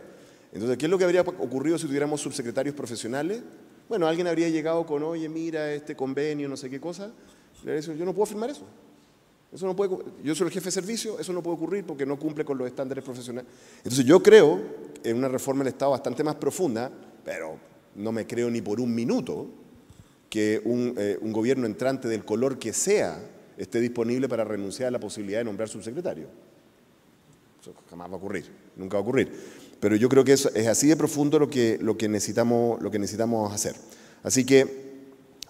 Entonces, ¿qué es lo que habría ocurrido si tuviéramos subsecretarios profesionales? Bueno, alguien habría llegado con, oye, mira, este convenio, no sé qué cosa. Yo no puedo firmar eso. Eso no puede, yo soy el jefe de servicio, eso no puede ocurrir porque no cumple con los estándares profesionales. Entonces yo creo en una reforma del Estado bastante más profunda, pero no me creo ni por un minuto que eh, un, gobierno entrante del color que sea esté disponible para renunciar a la posibilidad de nombrar subsecretario. Eso jamás va a ocurrir, nunca va a ocurrir. Pero yo creo que eso es así de profundo lo que, lo que, necesitamos, lo que necesitamos hacer. Así que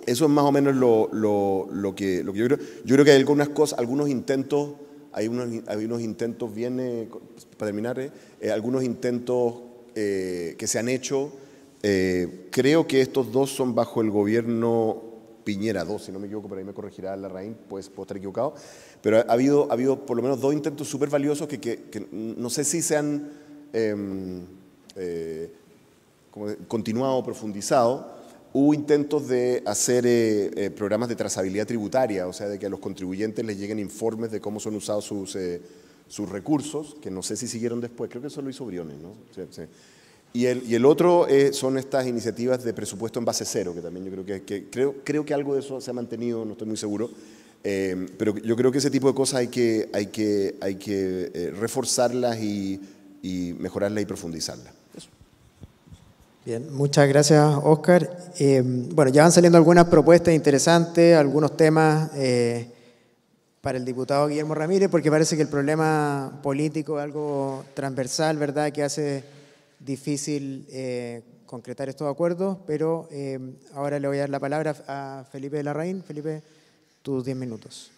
eso es más o menos lo, que, yo creo. Yo creo que hay algunas cosas, algunos intentos, hay unos, intentos viene, eh, para terminar, eh, eh, algunos intentos que se han hecho. creo que estos dos son bajo el gobierno Piñera dos, si no me equivoco, pero ahí me corregirá la raíz, pues puedo estar equivocado. Pero ha habido, ha habido por lo menos dos intentos súper valiosos que, que, no sé si se han em, continuado o profundizado Hubo intentos de hacer eh, eh, programas de trazabilidad tributaria, o sea, de que a los contribuyentes les lleguen informes de cómo son usados sus, eh, sus recursos, que no sé si siguieron después, creo que eso lo hizo Briones, ¿no? Y, el, y el, otro son estas iniciativas de presupuesto en base cero, que también yo creo que, que creo, creo que algo de eso se ha mantenido, no estoy muy seguro, em, pero yo creo que ese tipo de cosas hay que, hay que, hay que reforzarlas y, y mejorarlas y profundizarlas. Bien, muchas gracias, Oscar. Eh, bueno, ya van saliendo algunas propuestas interesantes, algunos temas eh, para el diputado Guillermo Ramírez, porque parece que el problema político es algo transversal, ¿verdad?, que hace difícil eh, concretar estos acuerdos, pero ahora le voy a dar la palabra a Felipe Larraín. Felipe, tus 10 minutos.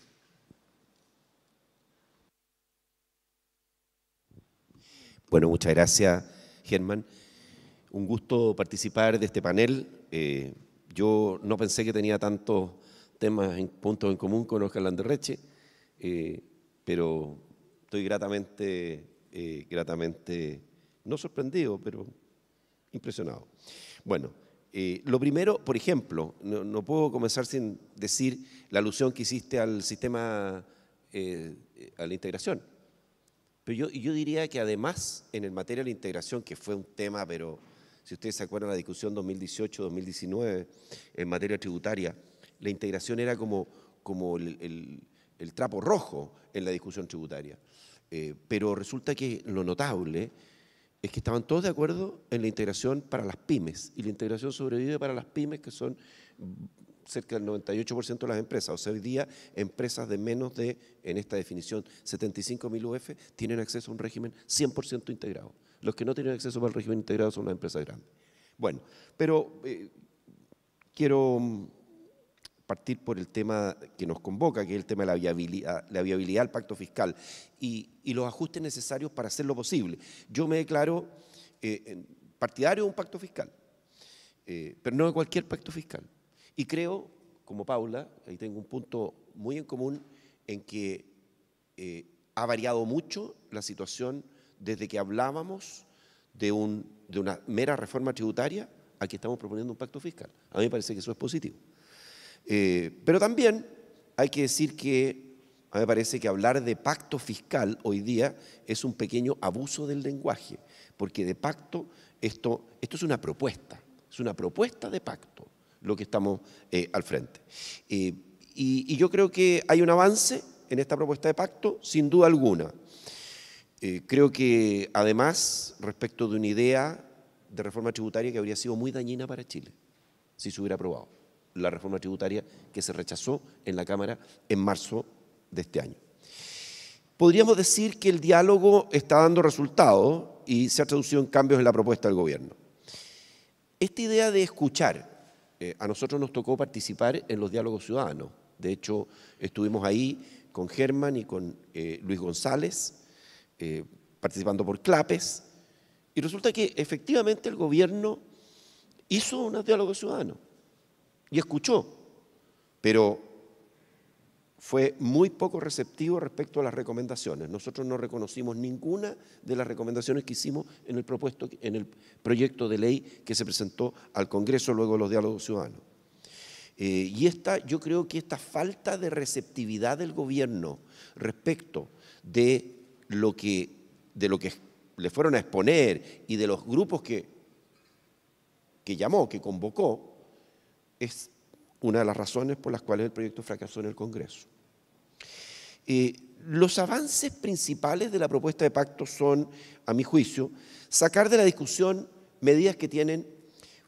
Bueno, muchas gracias, Germán. Un gusto participar de este panel. Eh, yo no pensé que tenía tantos temas, en, puntos en común con Oscar Landerreche, eh, pero estoy gratamente, eh, gratamente, no sorprendido, pero impresionado. Bueno, lo primero, por ejemplo, no, puedo comenzar sin decir la alusión que hiciste al sistema, a la integración. Pero yo, yo diría que además en el material de integración, que fue un tema, pero si ustedes se acuerdan la discusión 2018-2019 en materia tributaria, la integración era como, como el, trapo rojo en la discusión tributaria. Eh, pero resulta que lo notable es que estaban todos de acuerdo en la integración para las pymes, y la integración sobrevive para las pymes que son cerca del 98% de las empresas. O sea, hoy día empresas de menos de, en esta definición, 75.000 UF tienen acceso a un régimen 100% integrado. Los que no tienen acceso al régimen integrado son las empresas grandes. Bueno, pero eh, quiero mm, partir por el tema que nos convoca, que es el tema de la viabilidad, ah, la viabilidad del pacto fiscal y, los ajustes necesarios para hacerlo posible. Yo me declaro eh, partidario de un pacto fiscal, eh, pero no de cualquier pacto fiscal. Y creo, como Paula, ahí tengo un punto muy en común en que ha variado mucho la situación desde que hablábamos de, un, de una mera reforma tributaria a que estamos proponiendo un pacto fiscal. A mí me parece que eso es positivo. Eh, pero también hay que decir que a mí me parece que hablar de pacto fiscal hoy día es un pequeño abuso del lenguaje, porque de pacto esto, esto es una propuesta, es una propuesta de pacto lo que estamos eh, al frente. Eh, y yo creo que hay un avance en esta propuesta de pacto, sin duda alguna. Eh, creo que además, respecto de una idea de reforma tributaria que habría sido muy dañina para Chile, si se hubiera aprobado, la reforma tributaria que se rechazó en la Cámara en marzo de este año. Podríamos decir que el diálogo está dando resultados y se ha traducido en cambios en la propuesta del gobierno. Esta idea de escuchar, eh, a nosotros nos tocó participar en los diálogos ciudadanos. De hecho, estuvimos ahí con Germán y con eh, Luis González eh, participando por CLAPES, y resulta que efectivamente el gobierno hizo unos diálogos ciudadano y escuchó, pero fue muy poco receptivo respecto a las recomendaciones. Nosotros no reconocimos ninguna de las recomendaciones que hicimos en el, propuesto, en el proyecto de ley que se presentó al Congreso luego de los diálogos ciudadanos. Eh, y esta, yo creo que esta falta de receptividad del gobierno respecto de lo que, de lo que le fueron a exponer y de los grupos que, que llamó, que convocó, es una de las razones por las cuales el proyecto fracasó en el Congreso. Eh, los avances principales de la propuesta de pacto son, a mi juicio, sacar de la discusión medidas que tienen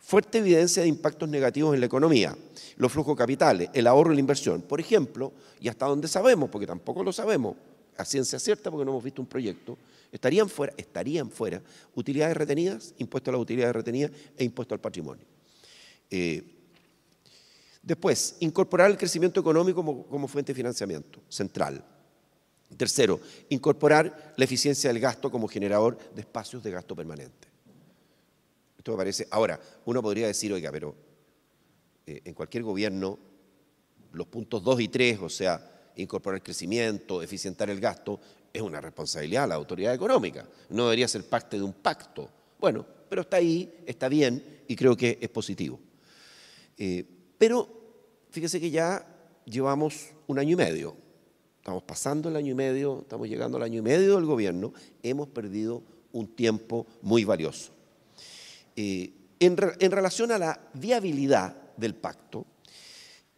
fuerte evidencia de impactos negativos en la economía, los flujos capitales, el ahorro y la inversión. Por ejemplo, y hasta donde sabemos, porque tampoco lo sabemos, a ciencia cierta, porque no hemos visto un proyecto, estarían fuera, estarían fuera utilidades retenidas, impuesto a las utilidades retenidas e impuesto al patrimonio. Eh, después, incorporar el crecimiento económico como, fuente de financiamiento central. Tercero, incorporar la eficiencia del gasto como generador de espacios de gasto permanente. Esto me parece. Ahora, uno podría decir, oiga, pero eh, en cualquier gobierno, los puntos 2 y 3, o sea, incorporar crecimiento, eficientar el gasto, es una responsabilidad de la autoridad económica. No debería ser parte de un pacto. Bueno, pero está ahí, está bien y creo que es positivo. Eh, pero fíjese que ya llevamos un año y medio. Estamos pasando el año y medio, estamos llegando al año y medio del gobierno. Hemos perdido un tiempo muy valioso. Eh, en, relación a la viabilidad del pacto,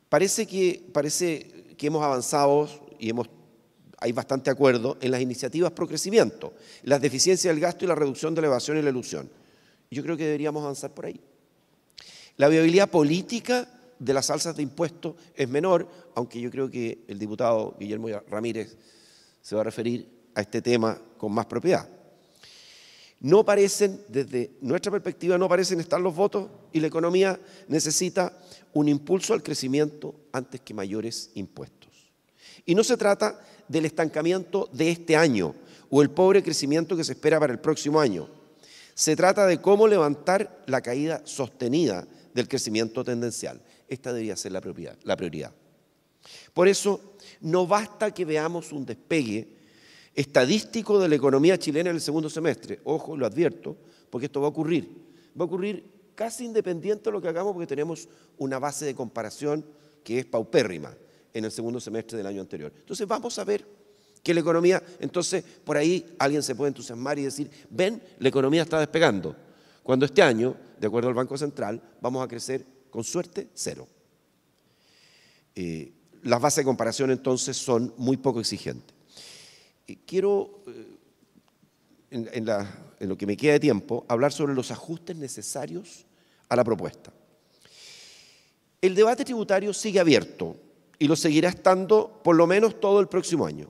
parece que parece que hemos avanzado y hemos, hay bastante acuerdo en las iniciativas pro crecimiento, las deficiencias del gasto y la reducción de la evasión y la ilusión. Yo creo que deberíamos avanzar por ahí. La viabilidad política de las alzas de impuestos es menor, aunque yo creo que el diputado Guillermo Ramírez se va a referir a este tema con más propiedad. No parecen, desde nuestra perspectiva, no parecen estar los votos y la economía necesita un impulso al crecimiento antes que mayores impuestos. Y no se trata del estancamiento de este año o el pobre crecimiento que se espera para el próximo año. Se trata de cómo levantar la caída sostenida del crecimiento tendencial. Esta debería ser la prioridad. La prioridad. Por eso, no basta que veamos un despegue estadístico de la economía chilena en el segundo semestre. Ojo, lo advierto, porque esto va a ocurrir. Va a ocurrir casi independiente de lo que hagamos porque tenemos una base de comparación que es paupérrima en el segundo semestre del año anterior. Entonces vamos a ver que la economía, entonces por ahí alguien se puede entusiasmar y decir, ven, la economía está despegando, cuando este año, de acuerdo al Banco Central, vamos a crecer con suerte cero. Eh, las bases de comparación entonces son muy poco exigentes. quiero, eh, en la en lo que me queda de tiempo, hablar sobre los ajustes necesarios a la propuesta. El debate tributario sigue abierto y lo seguirá estando por lo menos todo el próximo año.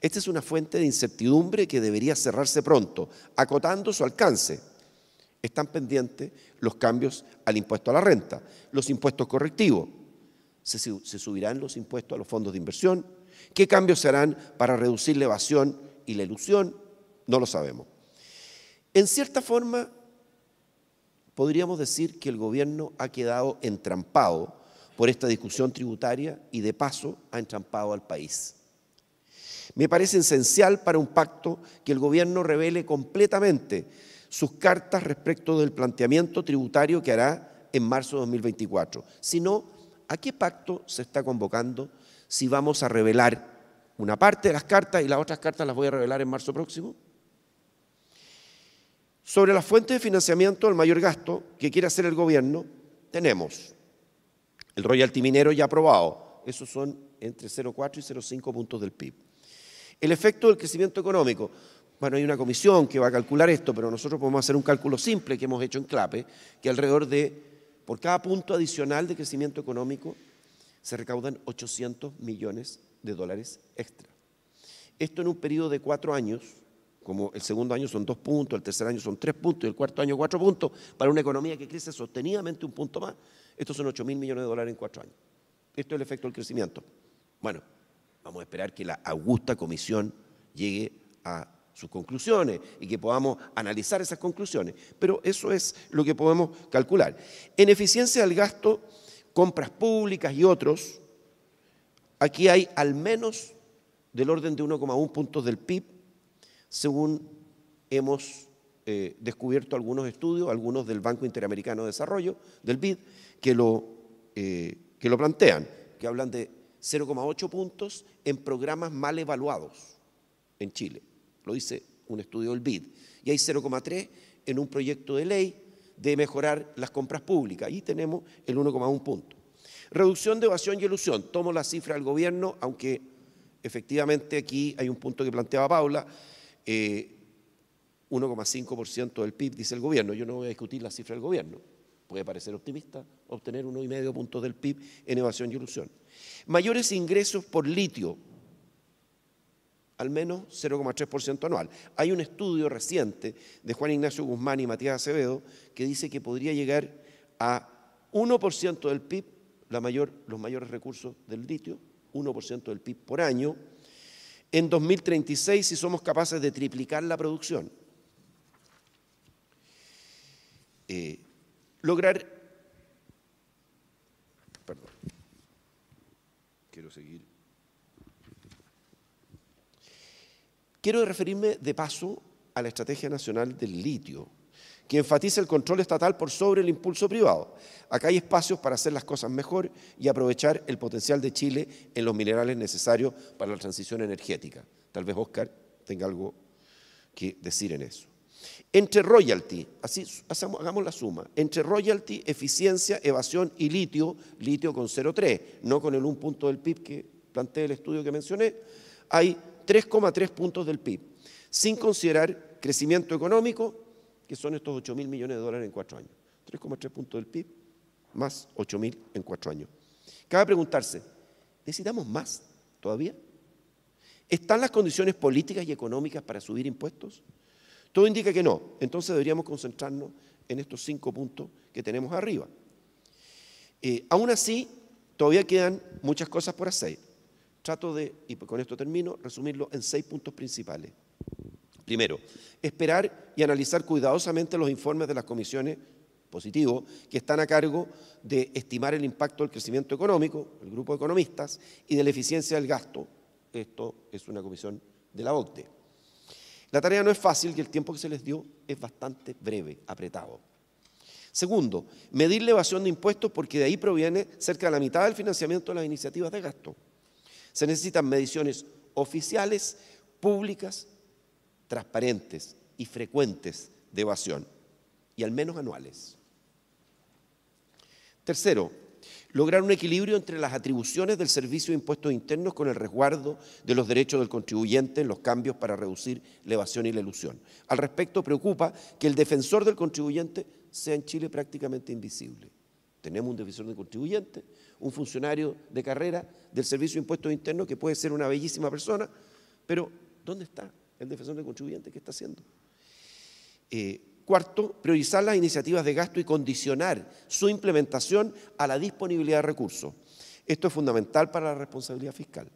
Esta es una fuente de incertidumbre que debería cerrarse pronto, acotando su alcance. Están pendientes los cambios al impuesto a la renta, los impuestos correctivos. Se, se subirán los impuestos a los fondos de inversión. ¿Qué cambios se harán para reducir la evasión y la ilusión? No lo sabemos. En cierta forma, podríamos decir que el gobierno ha quedado entrampado por esta discusión tributaria y de paso ha entrampado al país. Me parece esencial para un pacto que el gobierno revele completamente sus cartas respecto del planteamiento tributario que hará en marzo de 2024. Si no, ¿a qué pacto se está convocando si vamos a revelar una parte de las cartas y las otras cartas las voy a revelar en marzo próximo? Sobre la fuente de financiamiento el mayor gasto que quiere hacer el gobierno, tenemos el royalty minero ya aprobado, esos son entre 0,4 y 0,5 puntos del PIB. El efecto del crecimiento económico, bueno, hay una comisión que va a calcular esto, pero nosotros podemos hacer un cálculo simple que hemos hecho en CLAPE, que alrededor de, por cada punto adicional de crecimiento económico, se recaudan 800 millones de dólares extra. Esto en un periodo de cuatro años como el segundo año son dos puntos, el tercer año son tres puntos y el cuarto año cuatro puntos, para una economía que crece sostenidamente un punto más, estos son 8 mil millones de dólares en cuatro años. Esto es el efecto del crecimiento. Bueno, vamos a esperar que la augusta comisión llegue a sus conclusiones y que podamos analizar esas conclusiones. Pero eso es lo que podemos calcular. En eficiencia del gasto, compras públicas y otros, aquí hay al menos del orden de 1,1 puntos del PIB según hemos eh, descubierto algunos estudios, algunos del Banco Interamericano de Desarrollo, del BID, que lo, eh, que lo plantean, que hablan de 0,8 puntos en programas mal evaluados en Chile. Lo dice un estudio del BID. Y hay 0,3 en un proyecto de ley de mejorar las compras públicas. Ahí tenemos el 1,1 punto. Reducción de evasión y ilusión. Tomo la cifra del gobierno, aunque efectivamente aquí hay un punto que planteaba Paula, 1,5% eh, del PIB, dice el gobierno. Yo no voy a discutir la cifra del gobierno. Puede parecer optimista obtener 1,5 puntos del PIB en evasión y ilusión. Mayores ingresos por litio, al menos 0,3% anual. Hay un estudio reciente de Juan Ignacio Guzmán y Matías Acevedo que dice que podría llegar a 1% del PIB los mayores recursos del litio, 1% del PIB por año en 2036 si somos capaces de triplicar la producción. Eh, lograr... Perdón. Quiero seguir. Quiero referirme de paso a la Estrategia Nacional del Litio que enfatiza el control estatal por sobre el impulso privado. Acá hay espacios para hacer las cosas mejor y aprovechar el potencial de Chile en los minerales necesarios para la transición energética. Tal vez Oscar tenga algo que decir en eso. Entre royalty, así hagamos la suma, entre royalty, eficiencia, evasión y litio, litio con 0,3, no con el 1 punto del PIB que planteé el estudio que mencioné, hay 3,3 puntos del PIB, sin considerar crecimiento económico, que son estos 8 mil millones de dólares en cuatro años. 3,3 puntos del PIB más 8 mil en cuatro años. Cabe preguntarse, ¿necesitamos más todavía? ¿Están las condiciones políticas y económicas para subir impuestos? Todo indica que no. Entonces deberíamos concentrarnos en estos cinco puntos que tenemos arriba. Eh, aún así, todavía quedan muchas cosas por hacer. Trato de, y con esto termino, resumirlo en seis puntos principales. Primero, esperar y analizar cuidadosamente los informes de las comisiones positivo, que están a cargo de estimar el impacto del crecimiento económico, el grupo de economistas, y de la eficiencia del gasto. Esto es una comisión de la OCDE. La tarea no es fácil y el tiempo que se les dio es bastante breve, apretado. Segundo, medir la evasión de impuestos porque de ahí proviene cerca de la mitad del financiamiento de las iniciativas de gasto. Se necesitan mediciones oficiales, públicas transparentes y frecuentes de evasión, y al menos anuales. Tercero, lograr un equilibrio entre las atribuciones del Servicio de Impuestos Internos con el resguardo de los derechos del contribuyente en los cambios para reducir la evasión y la ilusión. Al respecto, preocupa que el defensor del contribuyente sea en Chile prácticamente invisible. Tenemos un defensor del contribuyente, un funcionario de carrera del Servicio de Impuestos Internos que puede ser una bellísima persona, pero ¿dónde está? el defensor del contribuyente, ¿qué está haciendo? Eh, cuarto, priorizar las iniciativas de gasto y condicionar su implementación a la disponibilidad de recursos. Esto es fundamental para la responsabilidad fiscal.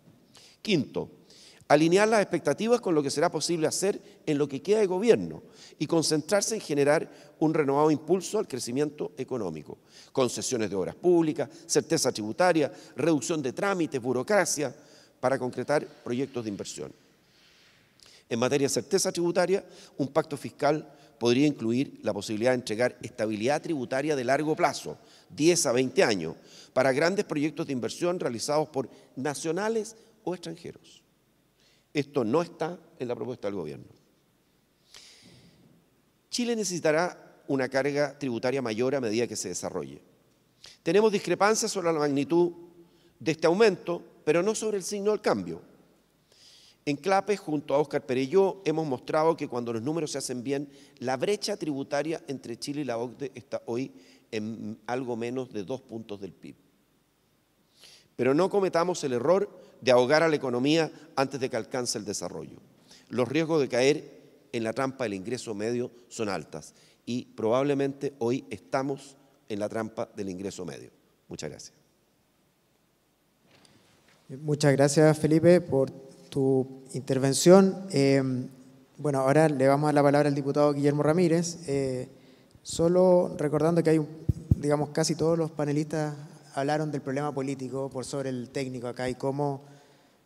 Quinto, alinear las expectativas con lo que será posible hacer en lo que queda de gobierno y concentrarse en generar un renovado impulso al crecimiento económico. Concesiones de obras públicas, certeza tributaria, reducción de trámites, burocracia, para concretar proyectos de inversión. En materia de certeza tributaria, un pacto fiscal podría incluir la posibilidad de entregar estabilidad tributaria de largo plazo, 10 a 20 años, para grandes proyectos de inversión realizados por nacionales o extranjeros. Esto no está en la propuesta del gobierno. Chile necesitará una carga tributaria mayor a medida que se desarrolle. Tenemos discrepancias sobre la magnitud de este aumento, pero no sobre el signo del cambio. En CLAPE, junto a Óscar yo hemos mostrado que cuando los números se hacen bien, la brecha tributaria entre Chile y la OCDE está hoy en algo menos de dos puntos del PIB. Pero no cometamos el error de ahogar a la economía antes de que alcance el desarrollo. Los riesgos de caer en la trampa del ingreso medio son altas y probablemente hoy estamos en la trampa del ingreso medio. Muchas gracias. Muchas gracias, Felipe, por tu intervención. Eh, bueno, ahora le vamos a dar la palabra al diputado Guillermo Ramírez. Eh, solo recordando que hay, digamos, casi todos los panelistas hablaron del problema político por sobre el técnico acá y cómo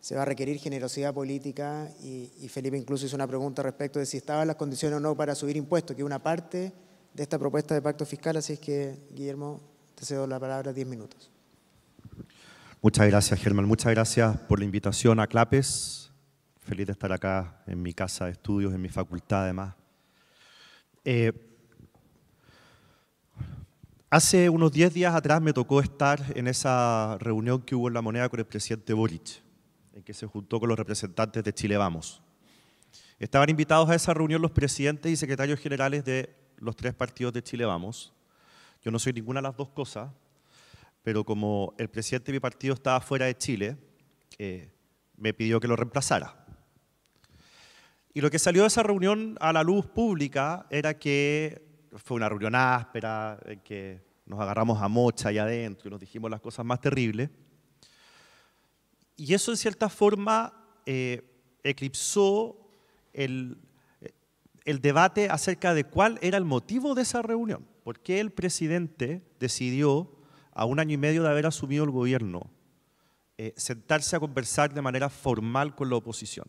se va a requerir generosidad política y, Felipe incluso hizo una pregunta respecto de si estaban las condiciones o no para subir impuestos, que es una parte de esta propuesta de pacto fiscal, así es que, Guillermo, te cedo la palabra 10 minutos. Muchas gracias, Germán. Muchas gracias por la invitación a Clapes. Feliz de estar acá en mi casa de estudios, en mi facultad, además. Eh, hace unos 10 días atrás me tocó estar en esa reunión que hubo en La Moneda con el presidente Boric, en que se juntó con los representantes de Chile Vamos. Estaban invitados a esa reunión los presidentes y secretarios generales de los tres partidos de Chile Vamos. Yo no soy ninguna de las dos cosas, pero como el presidente de mi partido estaba fuera de Chile, eh, me pidió que lo reemplazara. Y lo que salió de esa reunión a la luz pública era que fue una reunión áspera, en que nos agarramos a mocha allá adentro y nos dijimos las cosas más terribles. Y eso, en cierta forma, eh, eclipsó el, el debate acerca de cuál era el motivo de esa reunión. ¿Por qué el presidente decidió a un año y medio de haber asumido el gobierno, eh, sentarse a conversar de manera formal con la oposición.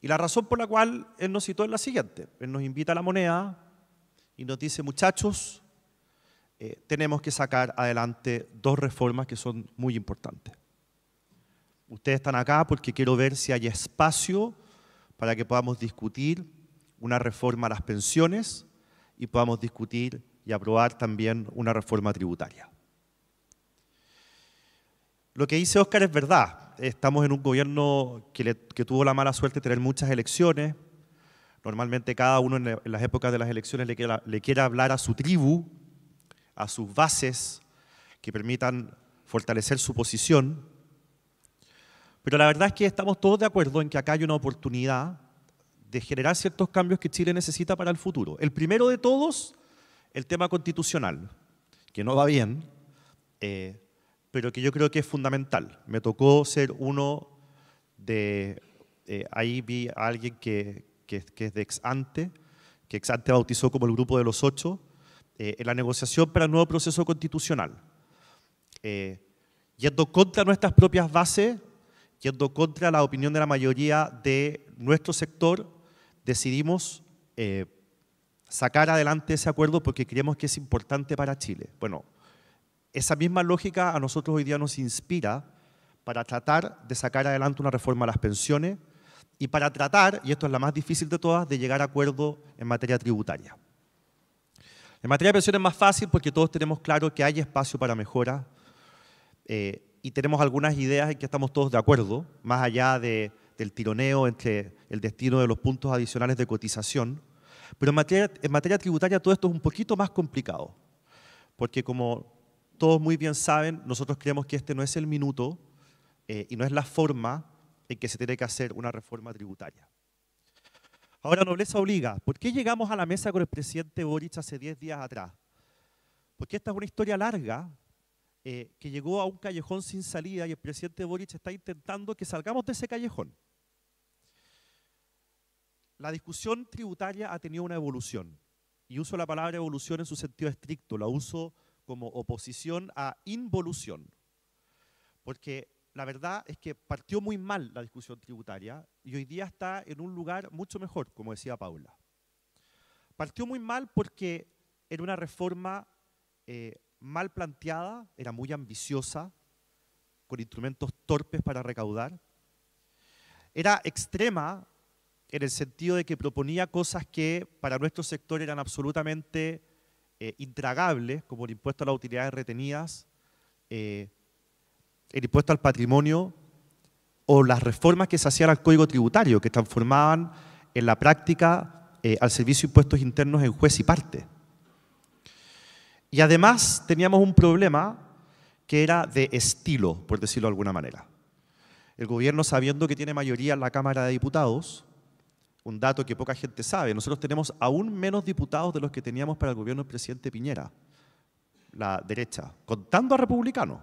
Y la razón por la cual él nos citó es la siguiente. Él nos invita a la moneda y nos dice, muchachos, eh, tenemos que sacar adelante dos reformas que son muy importantes. Ustedes están acá porque quiero ver si hay espacio para que podamos discutir una reforma a las pensiones y podamos discutir y aprobar también una reforma tributaria. Lo que dice Óscar es verdad. Estamos en un gobierno que, tuvo la mala suerte de tener muchas elecciones. Normalmente cada uno en, las épocas de las elecciones le le quiere hablar a su tribu, a sus bases, que permitan fortalecer su posición. Pero la verdad es que estamos todos de acuerdo en que acá hay una oportunidad de generar ciertos cambios que Chile necesita para el futuro. El primero de todos el tema constitucional, que no va bien, eh, pero que yo creo que es fundamental. Me tocó ser uno de... Eh, ahí vi a alguien que, que, es de ex ante, que ex ante bautizó como el grupo de los ocho, eh, en la negociación para el nuevo proceso constitucional. yendo contra nuestras propias bases, yendo contra la opinión de la mayoría de nuestro sector, decidimos sacar adelante ese acuerdo porque creemos que es importante para Chile. Bueno, esa misma lógica a nosotros hoy día nos inspira para tratar de sacar adelante una reforma a las pensiones y para tratar, y esto es la más difícil de todas, de llegar a acuerdo en materia tributaria. En materia de pensiones es más fácil porque todos tenemos claro que hay espacio para mejora eh, y tenemos algunas ideas en que estamos todos de acuerdo, más allá del tironeo entre el destino de los puntos adicionales de cotización pero en materia, en materia tributaria todo esto es un poquito más complicado, porque como todos muy bien saben, nosotros creemos que este no es el minuto eh, y no es la forma en que se tiene que hacer una reforma tributaria. Ahora, nobleza obliga. ¿Por qué llegamos a la mesa con el presidente Boric hace 10 días atrás? Porque esta es una historia larga eh, que llegó a un callejón sin salida y el presidente Boric está intentando que salgamos de ese callejón la discusión tributaria ha tenido una evolución. Y uso la palabra evolución en su sentido estricto, la uso como oposición a involución. Porque la verdad es que partió muy mal la discusión tributaria y hoy día está en un lugar mucho mejor, como decía Paula. Partió muy mal porque era una reforma eh, mal planteada, era muy ambiciosa, con instrumentos torpes para recaudar. Era extrema en el sentido de que proponía cosas que para nuestro sector eran absolutamente eh, intragables, como el impuesto a las utilidades retenidas, eh, el impuesto al patrimonio o las reformas que se hacían al código tributario, que transformaban en la práctica eh, al servicio de impuestos internos en juez y parte. Y además teníamos un problema que era de estilo, por decirlo de alguna manera. El gobierno, sabiendo que tiene mayoría en la Cámara de Diputados, un dato que poca gente sabe, nosotros tenemos aún menos diputados de los que teníamos para el gobierno del presidente Piñera, la derecha, contando a republicanos.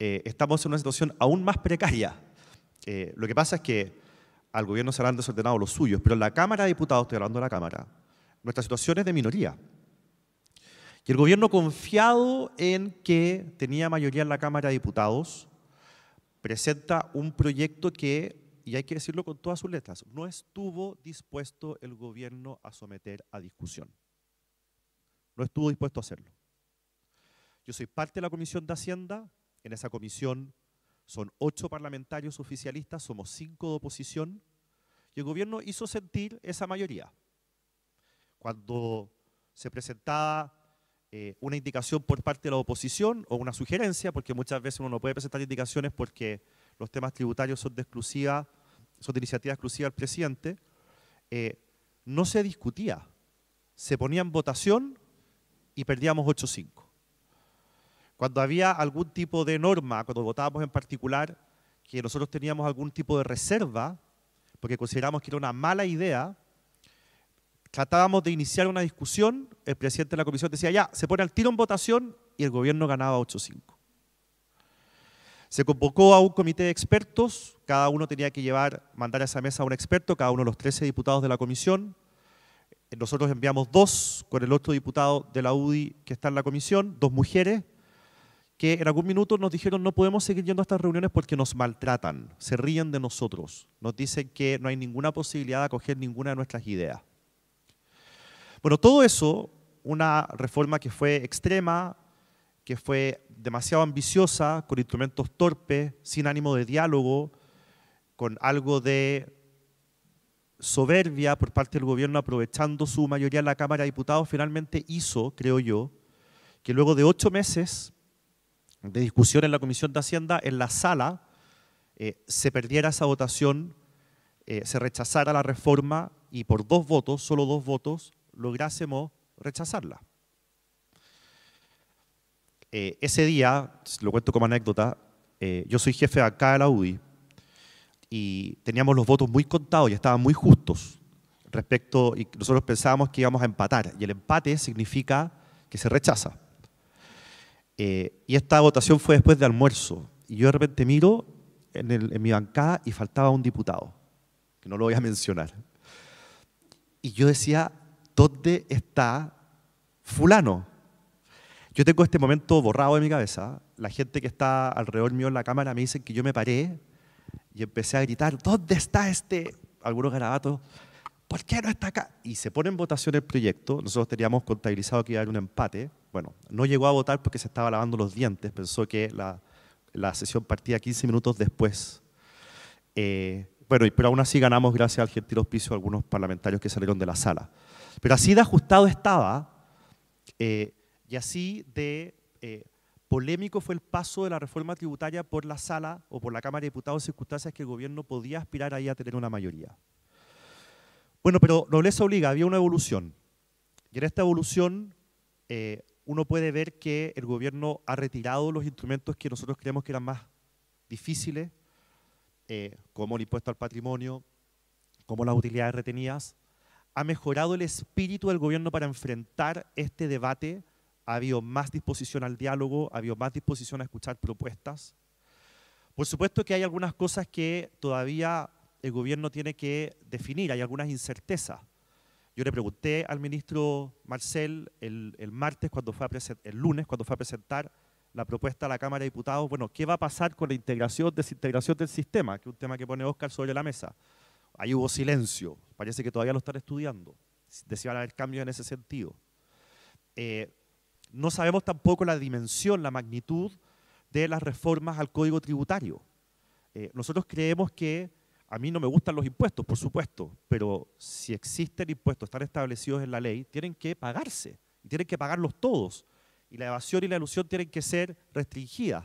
Eh, estamos en una situación aún más precaria. Eh, lo que pasa es que al gobierno se le han desordenado los suyos, pero en la Cámara de Diputados, estoy hablando de la Cámara, nuestra situación es de minoría. Y el gobierno confiado en que tenía mayoría en la Cámara de Diputados, presenta un proyecto que y hay que decirlo con todas sus letras, no estuvo dispuesto el gobierno a someter a discusión. No estuvo dispuesto a hacerlo. Yo soy parte de la Comisión de Hacienda, en esa comisión son ocho parlamentarios oficialistas, somos cinco de oposición, y el gobierno hizo sentir esa mayoría. Cuando se presentaba eh, una indicación por parte de la oposición o una sugerencia, porque muchas veces uno no puede presentar indicaciones porque los temas tributarios son de exclusiva, son de iniciativa exclusiva del presidente, eh, no se discutía. Se ponía en votación y perdíamos 8-5. Cuando había algún tipo de norma, cuando votábamos en particular, que nosotros teníamos algún tipo de reserva, porque consideramos que era una mala idea, tratábamos de iniciar una discusión, el presidente de la comisión decía, ya, se pone al tiro en votación y el gobierno ganaba 8-5. Se convocó a un comité de expertos, cada uno tenía que llevar, mandar a esa mesa a un experto, cada uno de los 13 diputados de la comisión. Nosotros enviamos dos con el otro diputado de la UDI que está en la comisión, dos mujeres, que en algún minuto nos dijeron no podemos seguir yendo a estas reuniones porque nos maltratan, se ríen de nosotros, nos dicen que no hay ninguna posibilidad de acoger ninguna de nuestras ideas. Bueno, todo eso, una reforma que fue extrema, que fue demasiado ambiciosa, con instrumentos torpes, sin ánimo de diálogo, con algo de soberbia por parte del gobierno aprovechando su mayoría en la Cámara de Diputados, finalmente hizo, creo yo, que luego de ocho meses de discusión en la Comisión de Hacienda, en la sala, eh, se perdiera esa votación, eh, se rechazara la reforma y por dos votos, solo dos votos, lográsemos rechazarla. Eh, ese día, lo cuento como anécdota, eh, yo soy jefe de acá de la UDI y teníamos los votos muy contados, y estaban muy justos respecto, y nosotros pensábamos que íbamos a empatar, y el empate significa que se rechaza. Eh, y esta votación fue después de almuerzo, y yo de repente miro en, en mi bancada y faltaba un diputado, que no lo voy a mencionar. Y yo decía, ¿dónde está fulano? Yo tengo este momento borrado de mi cabeza. La gente que está alrededor mío en la cámara me dice que yo me paré y empecé a gritar, ¿dónde está este? Algunos garabatos, ¿por qué no está acá? Y se pone en votación el proyecto. Nosotros teníamos contabilizado que iba a haber un empate. Bueno, no llegó a votar porque se estaba lavando los dientes. Pensó que la, la sesión partía 15 minutos después. Eh, bueno, pero aún así ganamos gracias al gentil auspicio de algunos parlamentarios que salieron de la sala. Pero así de ajustado estaba... Eh, y así de eh, polémico fue el paso de la reforma tributaria por la sala o por la Cámara de Diputados en circunstancias que el gobierno podía aspirar ahí a tener una mayoría. Bueno, pero nobleza obliga, había una evolución. Y en esta evolución eh, uno puede ver que el gobierno ha retirado los instrumentos que nosotros creemos que eran más difíciles, eh, como el impuesto al patrimonio, como las utilidades retenidas, ha mejorado el espíritu del gobierno para enfrentar este debate ha habido más disposición al diálogo, ha habido más disposición a escuchar propuestas. Por supuesto que hay algunas cosas que todavía el gobierno tiene que definir, hay algunas incertezas. Yo le pregunté al ministro Marcel el, martes, cuando fue a el lunes, cuando fue a presentar la propuesta a la Cámara de Diputados, bueno, ¿qué va a pasar con la integración, desintegración del sistema? Que es un tema que pone Oscar sobre la mesa. Ahí hubo silencio, parece que todavía lo están estudiando, de si a haber cambios en ese sentido. Eh, no sabemos tampoco la dimensión, la magnitud de las reformas al código tributario. Eh, nosotros creemos que, a mí no me gustan los impuestos, por supuesto, pero si existen impuestos, están establecidos en la ley, tienen que pagarse, y tienen que pagarlos todos. Y la evasión y la ilusión tienen que ser restringidas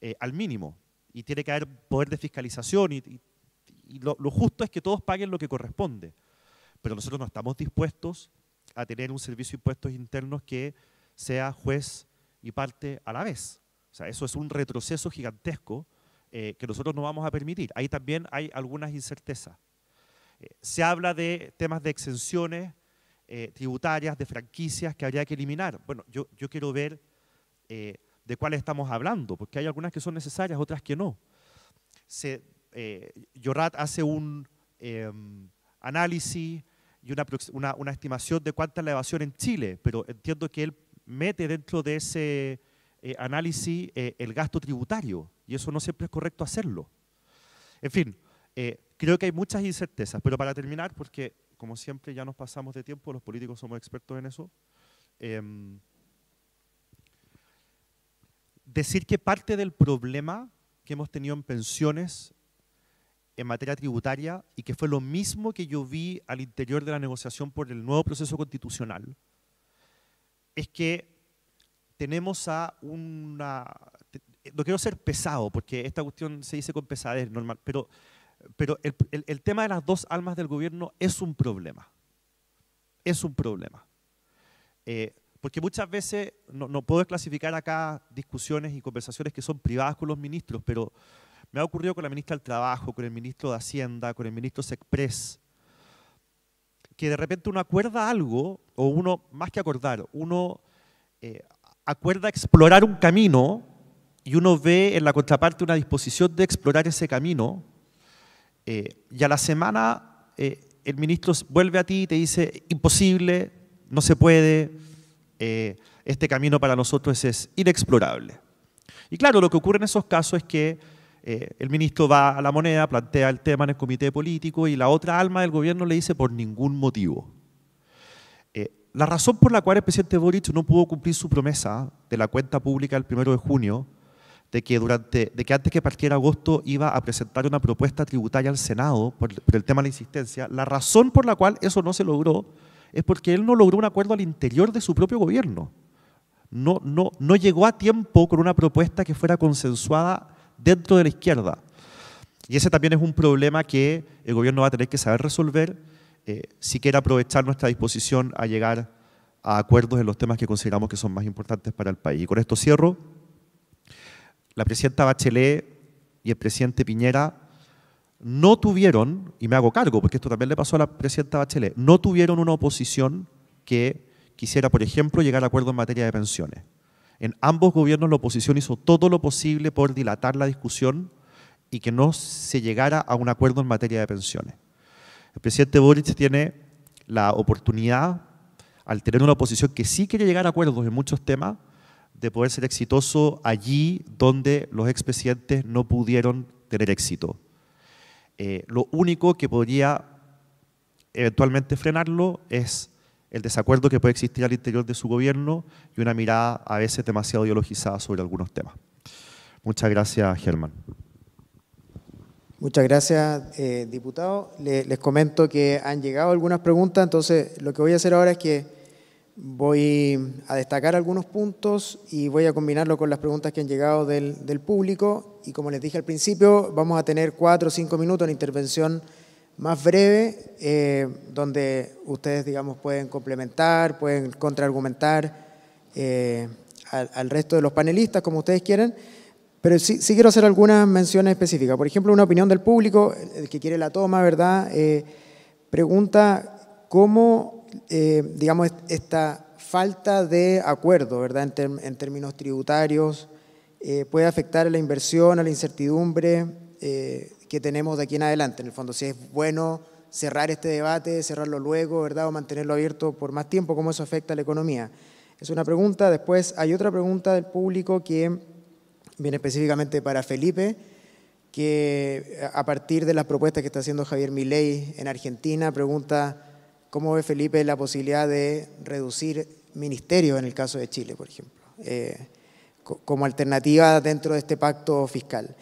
eh, al mínimo, y tiene que haber poder de fiscalización, y, lo justo es que todos paguen lo que corresponde. Pero nosotros no estamos dispuestos a tener un servicio de impuestos internos que sea juez y parte a la vez. O sea, eso es un retroceso gigantesco eh, que nosotros no vamos a permitir. Ahí también hay algunas incertezas. Eh, se habla de temas de exenciones eh, tributarias, de franquicias que habría que eliminar. Bueno, yo, yo quiero ver de cuáles estamos hablando, porque hay algunas que son necesarias, otras que no. Se, Yorat hace un em, análisis y una, una, una estimación de cuánta es la evasión en Chile, pero entiendo que él mete dentro de ese eh, análisis eh, el gasto tributario, y eso no siempre es correcto hacerlo. En fin, eh, creo que hay muchas incertezas, pero para terminar, porque como siempre ya nos pasamos de tiempo, los políticos somos expertos en eso, em, decir que parte del problema que hemos tenido en pensiones en materia tributaria y que fue lo mismo que yo vi al interior de la negociación por el nuevo proceso constitucional, es que tenemos a una... Eh, no quiero ser pesado, porque esta cuestión se dice con pesadez normal, pero, pero el, tema de las dos almas del gobierno es un problema. Es un problema. Eh, porque muchas veces, no, no, puedo clasificar acá discusiones y conversaciones que son privadas con los ministros, pero me ha ocurrido con la ministra del Trabajo, con el ministro de Hacienda, con el ministro Sexpress, que de repente uno acuerda algo, o uno, más que acordar, uno eh, acuerda explorar un camino y uno ve en la contraparte una disposición de explorar ese camino, eh, y a la semana eh, el ministro vuelve a ti y te dice, imposible, no se puede, este camino para nosotros es inexplorable. Y claro, lo que ocurre en esos casos es que eh, el ministro va a la moneda, plantea el tema en el comité político y la otra alma del gobierno le dice por ningún motivo. Eh, la razón por la cual el presidente Boric no pudo cumplir su promesa de la cuenta pública el primero de junio, de que, durante, de que antes que partiera agosto iba a presentar una propuesta tributaria al Senado por, el tema de la insistencia, la razón por la cual eso no se logró es porque él no logró un acuerdo al interior de su propio gobierno. No, no, no, llegó a tiempo con una propuesta que fuera consensuada dentro de la izquierda. Y ese también es un problema que el gobierno va a tener que saber resolver eh, si quiere aprovechar nuestra disposición a llegar a acuerdos en los temas que consideramos que son más importantes para el país. Y con esto cierro. La presidenta Bachelet y el presidente Piñera no tuvieron, y me hago cargo porque esto también le pasó a la presidenta Bachelet, no tuvieron una oposición que quisiera, por ejemplo, llegar a acuerdos en materia de pensiones. En ambos gobiernos la oposición hizo todo lo posible por dilatar la discusión y que no se llegara a un acuerdo en materia de pensiones. El presidente Boric tiene la oportunidad, al tener una oposición que sí quiere llegar a acuerdos en muchos temas, de poder ser exitoso allí donde los expresidentes no pudieron tener éxito. Eh, lo único que podría eventualmente frenarlo es el desacuerdo que puede existir al interior de su gobierno y una mirada a veces demasiado ideologizada sobre algunos temas. Muchas gracias, Germán. Muchas gracias, eh, diputado. les comento que han llegado algunas preguntas, entonces lo que voy a hacer ahora es que voy a destacar algunos puntos y voy a combinarlo con las preguntas que han llegado del, público. Y como les dije al principio, vamos a tener cuatro o cinco minutos en intervención más breve, eh, donde ustedes, digamos, pueden complementar, pueden contraargumentar eh, al, resto de los panelistas, como ustedes quieran. Pero sí, quiero hacer algunas menciones específicas. Por ejemplo, una opinión del público, el que quiere la toma, ¿verdad? Eh, pregunta cómo, digamos, esta falta de acuerdo, ¿verdad?, en, en términos tributarios, puede afectar a la inversión, a la incertidumbre que tenemos de aquí en adelante. En el fondo, si es bueno cerrar este debate, cerrarlo luego, ¿verdad? O mantenerlo abierto por más tiempo, ¿cómo eso afecta a la economía? Es una pregunta. Después hay otra pregunta del público que viene específicamente para Felipe, que a partir de las propuestas que está haciendo Javier Milei en Argentina, pregunta cómo ve Felipe la posibilidad de reducir ministerios en el caso de Chile, por ejemplo, eh, como alternativa dentro de este pacto fiscal.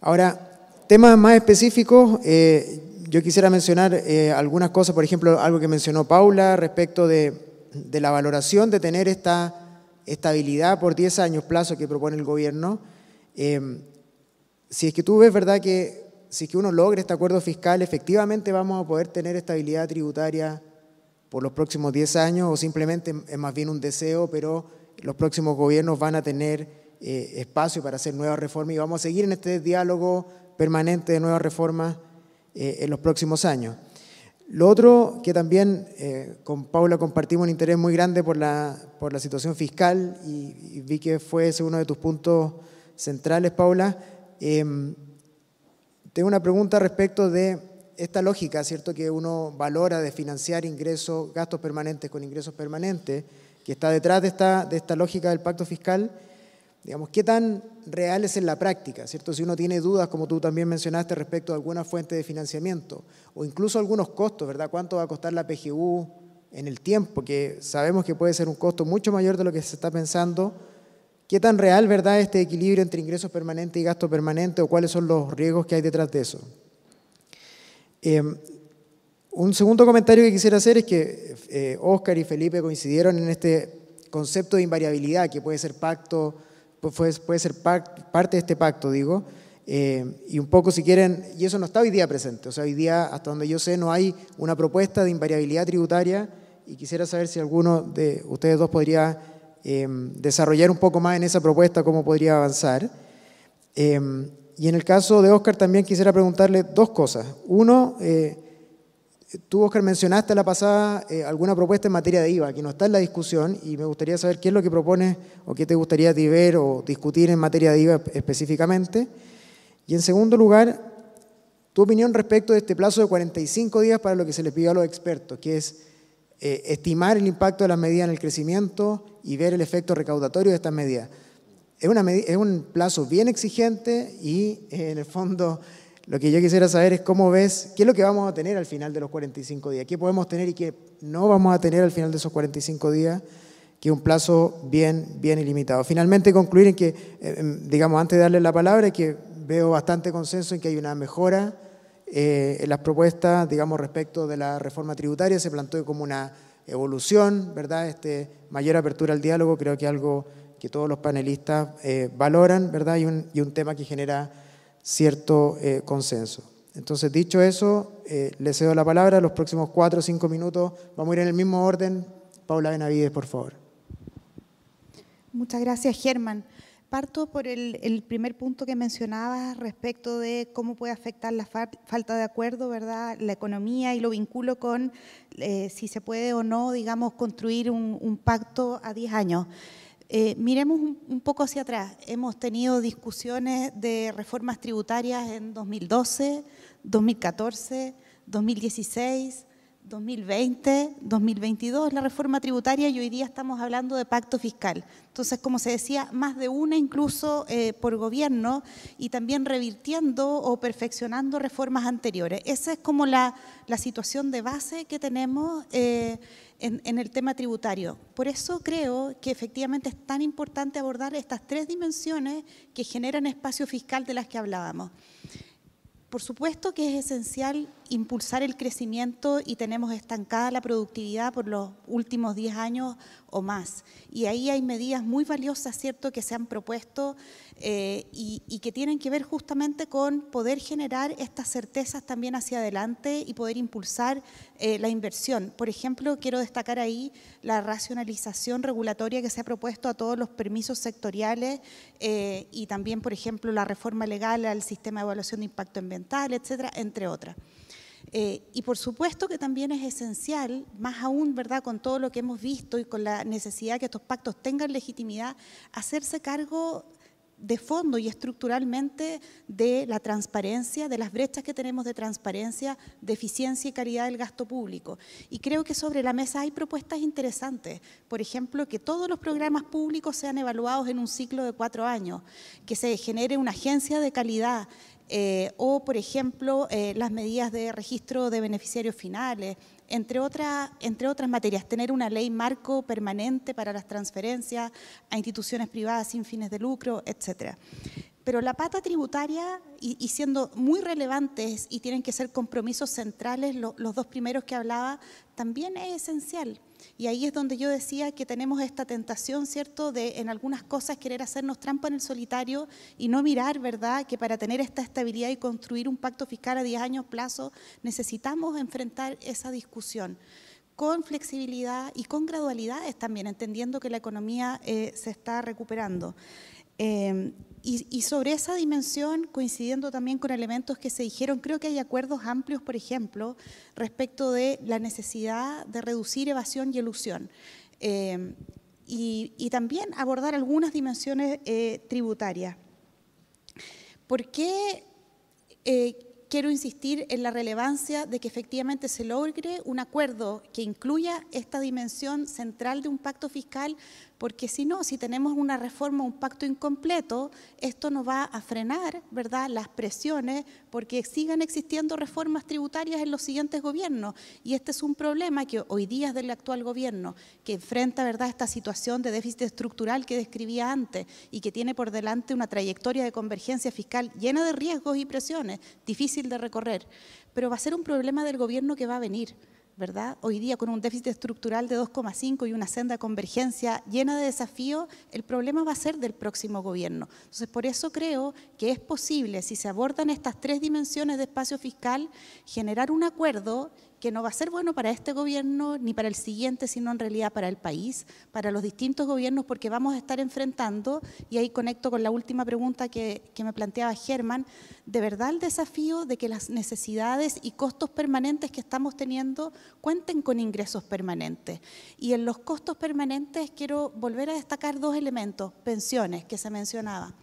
Ahora, Temas más específicos, eh, yo quisiera mencionar eh, algunas cosas, por ejemplo, algo que mencionó Paula respecto de, la valoración de tener esta estabilidad por 10 años plazo que propone el gobierno. Eh, si es que tú ves, ¿verdad?, que si es que uno logra este acuerdo fiscal, efectivamente vamos a poder tener estabilidad tributaria por los próximos 10 años o simplemente es más bien un deseo, pero los próximos gobiernos van a tener espacio para hacer nuevas reformas y vamos a seguir en este diálogo permanente de nuevas reformas eh, en los próximos años. Lo otro que también eh, con Paula compartimos un interés muy grande por la, por la situación fiscal y, vi que fue uno de tus puntos centrales, Paula. Em, tengo una pregunta respecto de esta lógica, ¿cierto? Que uno valora de financiar ingresos, gastos permanentes con ingresos permanentes, que está detrás de esta, de esta lógica del pacto fiscal ¿qué tan real es en la práctica? ¿cierto? Si uno tiene dudas, como tú también mencionaste, respecto a alguna fuente de financiamiento o incluso algunos costos, ¿verdad? ¿Cuánto va a costar la PGU en el tiempo? Que sabemos que puede ser un costo mucho mayor de lo que se está pensando. ¿Qué tan real, verdad, este equilibrio entre ingresos permanentes y gasto permanente o cuáles son los riesgos que hay detrás de eso? Em, un segundo comentario que quisiera hacer es que Oscar eh, y Felipe coincidieron en este concepto de invariabilidad, que puede ser pacto, puede, puede ser parte de este pacto, digo. Eh, y un poco si quieren, y eso no está hoy día presente, o sea, hoy día, hasta donde yo sé, no hay una propuesta de invariabilidad tributaria y quisiera saber si alguno de ustedes dos podría eh, desarrollar un poco más en esa propuesta, cómo podría avanzar. Eh, y en el caso de Oscar también quisiera preguntarle dos cosas. Uno, Tú, Oscar, mencionaste la pasada eh, alguna propuesta en materia de IVA, que no está en la discusión, y me gustaría saber qué es lo que propones o qué te gustaría ver o discutir en materia de IVA específicamente. Y en segundo lugar, tu opinión respecto de este plazo de 45 días para lo que se le pidió a los expertos, que es eh, estimar el impacto de las medidas en el crecimiento y ver el efecto recaudatorio de estas medidas. Es, un plazo bien exigente y, eh, en el fondo, lo que yo quisiera saber es cómo ves, qué es lo que vamos a tener al final de los 45 días, qué podemos tener y qué no vamos a tener al final de esos 45 días, que es un plazo bien, bien ilimitado. Finalmente concluir en que, eh, digamos, antes de darle la palabra, que veo bastante consenso en que hay una mejora eh, en las propuestas, digamos, respecto de la reforma tributaria, se planteó como una evolución, ¿verdad? Este, mayor apertura al diálogo, creo que algo que todos los panelistas eh, valoran, ¿verdad? Y un, y un tema que genera cierto eh, consenso. Entonces, dicho eso, eh, le cedo la palabra. Los próximos cuatro o cinco minutos vamos a ir en el mismo orden. Paula Benavides, por favor. Muchas gracias, Germán. Parto por el, primer punto que mencionabas respecto de cómo puede afectar la falta de acuerdo, ¿verdad? La economía y lo vinculo con eh, si se puede o no, digamos, construir un, pacto a 10 años. Eh, miremos un, un, poco hacia atrás. Hemos tenido discusiones de reformas tributarias en 2012, 2014, 2016, 2020, 2022, la reforma tributaria y hoy día estamos hablando de pacto fiscal. Entonces, como se decía, más de una incluso eh, por gobierno y también revirtiendo o perfeccionando reformas anteriores. Esa es como la, situación de base que tenemos eh, en el tema tributario. Por eso creo que efectivamente es tan importante abordar estas tres dimensiones que generan espacio fiscal de las que hablábamos. Por supuesto que es esencial impulsar el crecimiento y tenemos estancada la productividad por los últimos 10 años o más. Y ahí hay medidas muy valiosas, ¿cierto?, que se han propuesto eh, y, que tienen que ver justamente con poder generar estas certezas también hacia adelante y poder impulsar eh, la inversión. Por ejemplo, quiero destacar ahí la racionalización regulatoria que se ha propuesto a todos los permisos sectoriales eh, y también, por ejemplo, la reforma legal al sistema de evaluación de impacto ambiental, etcétera, entre otras. Eh, y por supuesto que también es esencial, más aún, ¿verdad?, con todo lo que hemos visto y con la necesidad que estos pactos tengan legitimidad, hacerse cargo de fondo y estructuralmente de la transparencia, de las brechas que tenemos de transparencia, de eficiencia y calidad del gasto público. Y creo que sobre la mesa hay propuestas interesantes. Por ejemplo, que todos los programas públicos sean evaluados en un ciclo de cuatro años, que se genere una agencia de calidad eh, o, por ejemplo, eh, las medidas de registro de beneficiarios finales, entre, entre otras materias. Tener una ley marco permanente para las transferencias a instituciones privadas sin fines de lucro, etcétera. Pero la pata tributaria, y, siendo muy relevantes y tienen que ser compromisos centrales, los dos primeros que hablaba, también es esencial. Y ahí es donde yo decía que tenemos esta tentación, ¿cierto?, de en algunas cosas querer hacernos trampa en el solitario y no mirar, ¿verdad?, que para tener esta estabilidad y construir un pacto fiscal a 10 años plazo, necesitamos enfrentar esa discusión con flexibilidad y con gradualidades también, entendiendo que la economía eh, se está recuperando. Eh, y, sobre esa dimensión, coincidiendo también con elementos que se dijeron, creo que hay acuerdos amplios, por ejemplo, respecto de la necesidad de reducir evasión y elusión. Eh, y, también abordar algunas dimensiones eh, tributarias. ¿Por qué eh, quiero insistir en la relevancia de que efectivamente se logre un acuerdo que incluya esta dimensión central de un pacto fiscal porque si no, si tenemos una reforma, un pacto incompleto, esto nos va a frenar, ¿verdad?, las presiones, porque sigan existiendo reformas tributarias en los siguientes gobiernos. Y este es un problema que hoy día es del actual gobierno, que enfrenta, ¿verdad?, esta situación de déficit estructural que describía antes y que tiene por delante una trayectoria de convergencia fiscal llena de riesgos y presiones, difícil de recorrer. Pero va a ser un problema del gobierno que va a venir ¿verdad? Hoy día con un déficit estructural de 2,5 y una senda de convergencia llena de desafíos, el problema va a ser del próximo gobierno. Entonces, por eso creo que es posible, si se abordan estas tres dimensiones de espacio fiscal, generar un acuerdo que no va a ser bueno para este gobierno ni para el siguiente, sino en realidad para el país, para los distintos gobiernos, porque vamos a estar enfrentando, y ahí conecto con la última pregunta que, me planteaba Germán, de verdad el desafío de que las necesidades y costos permanentes que estamos teniendo cuenten con ingresos permanentes. Y en los costos permanentes quiero volver a destacar dos elementos, pensiones, que se mencionaba.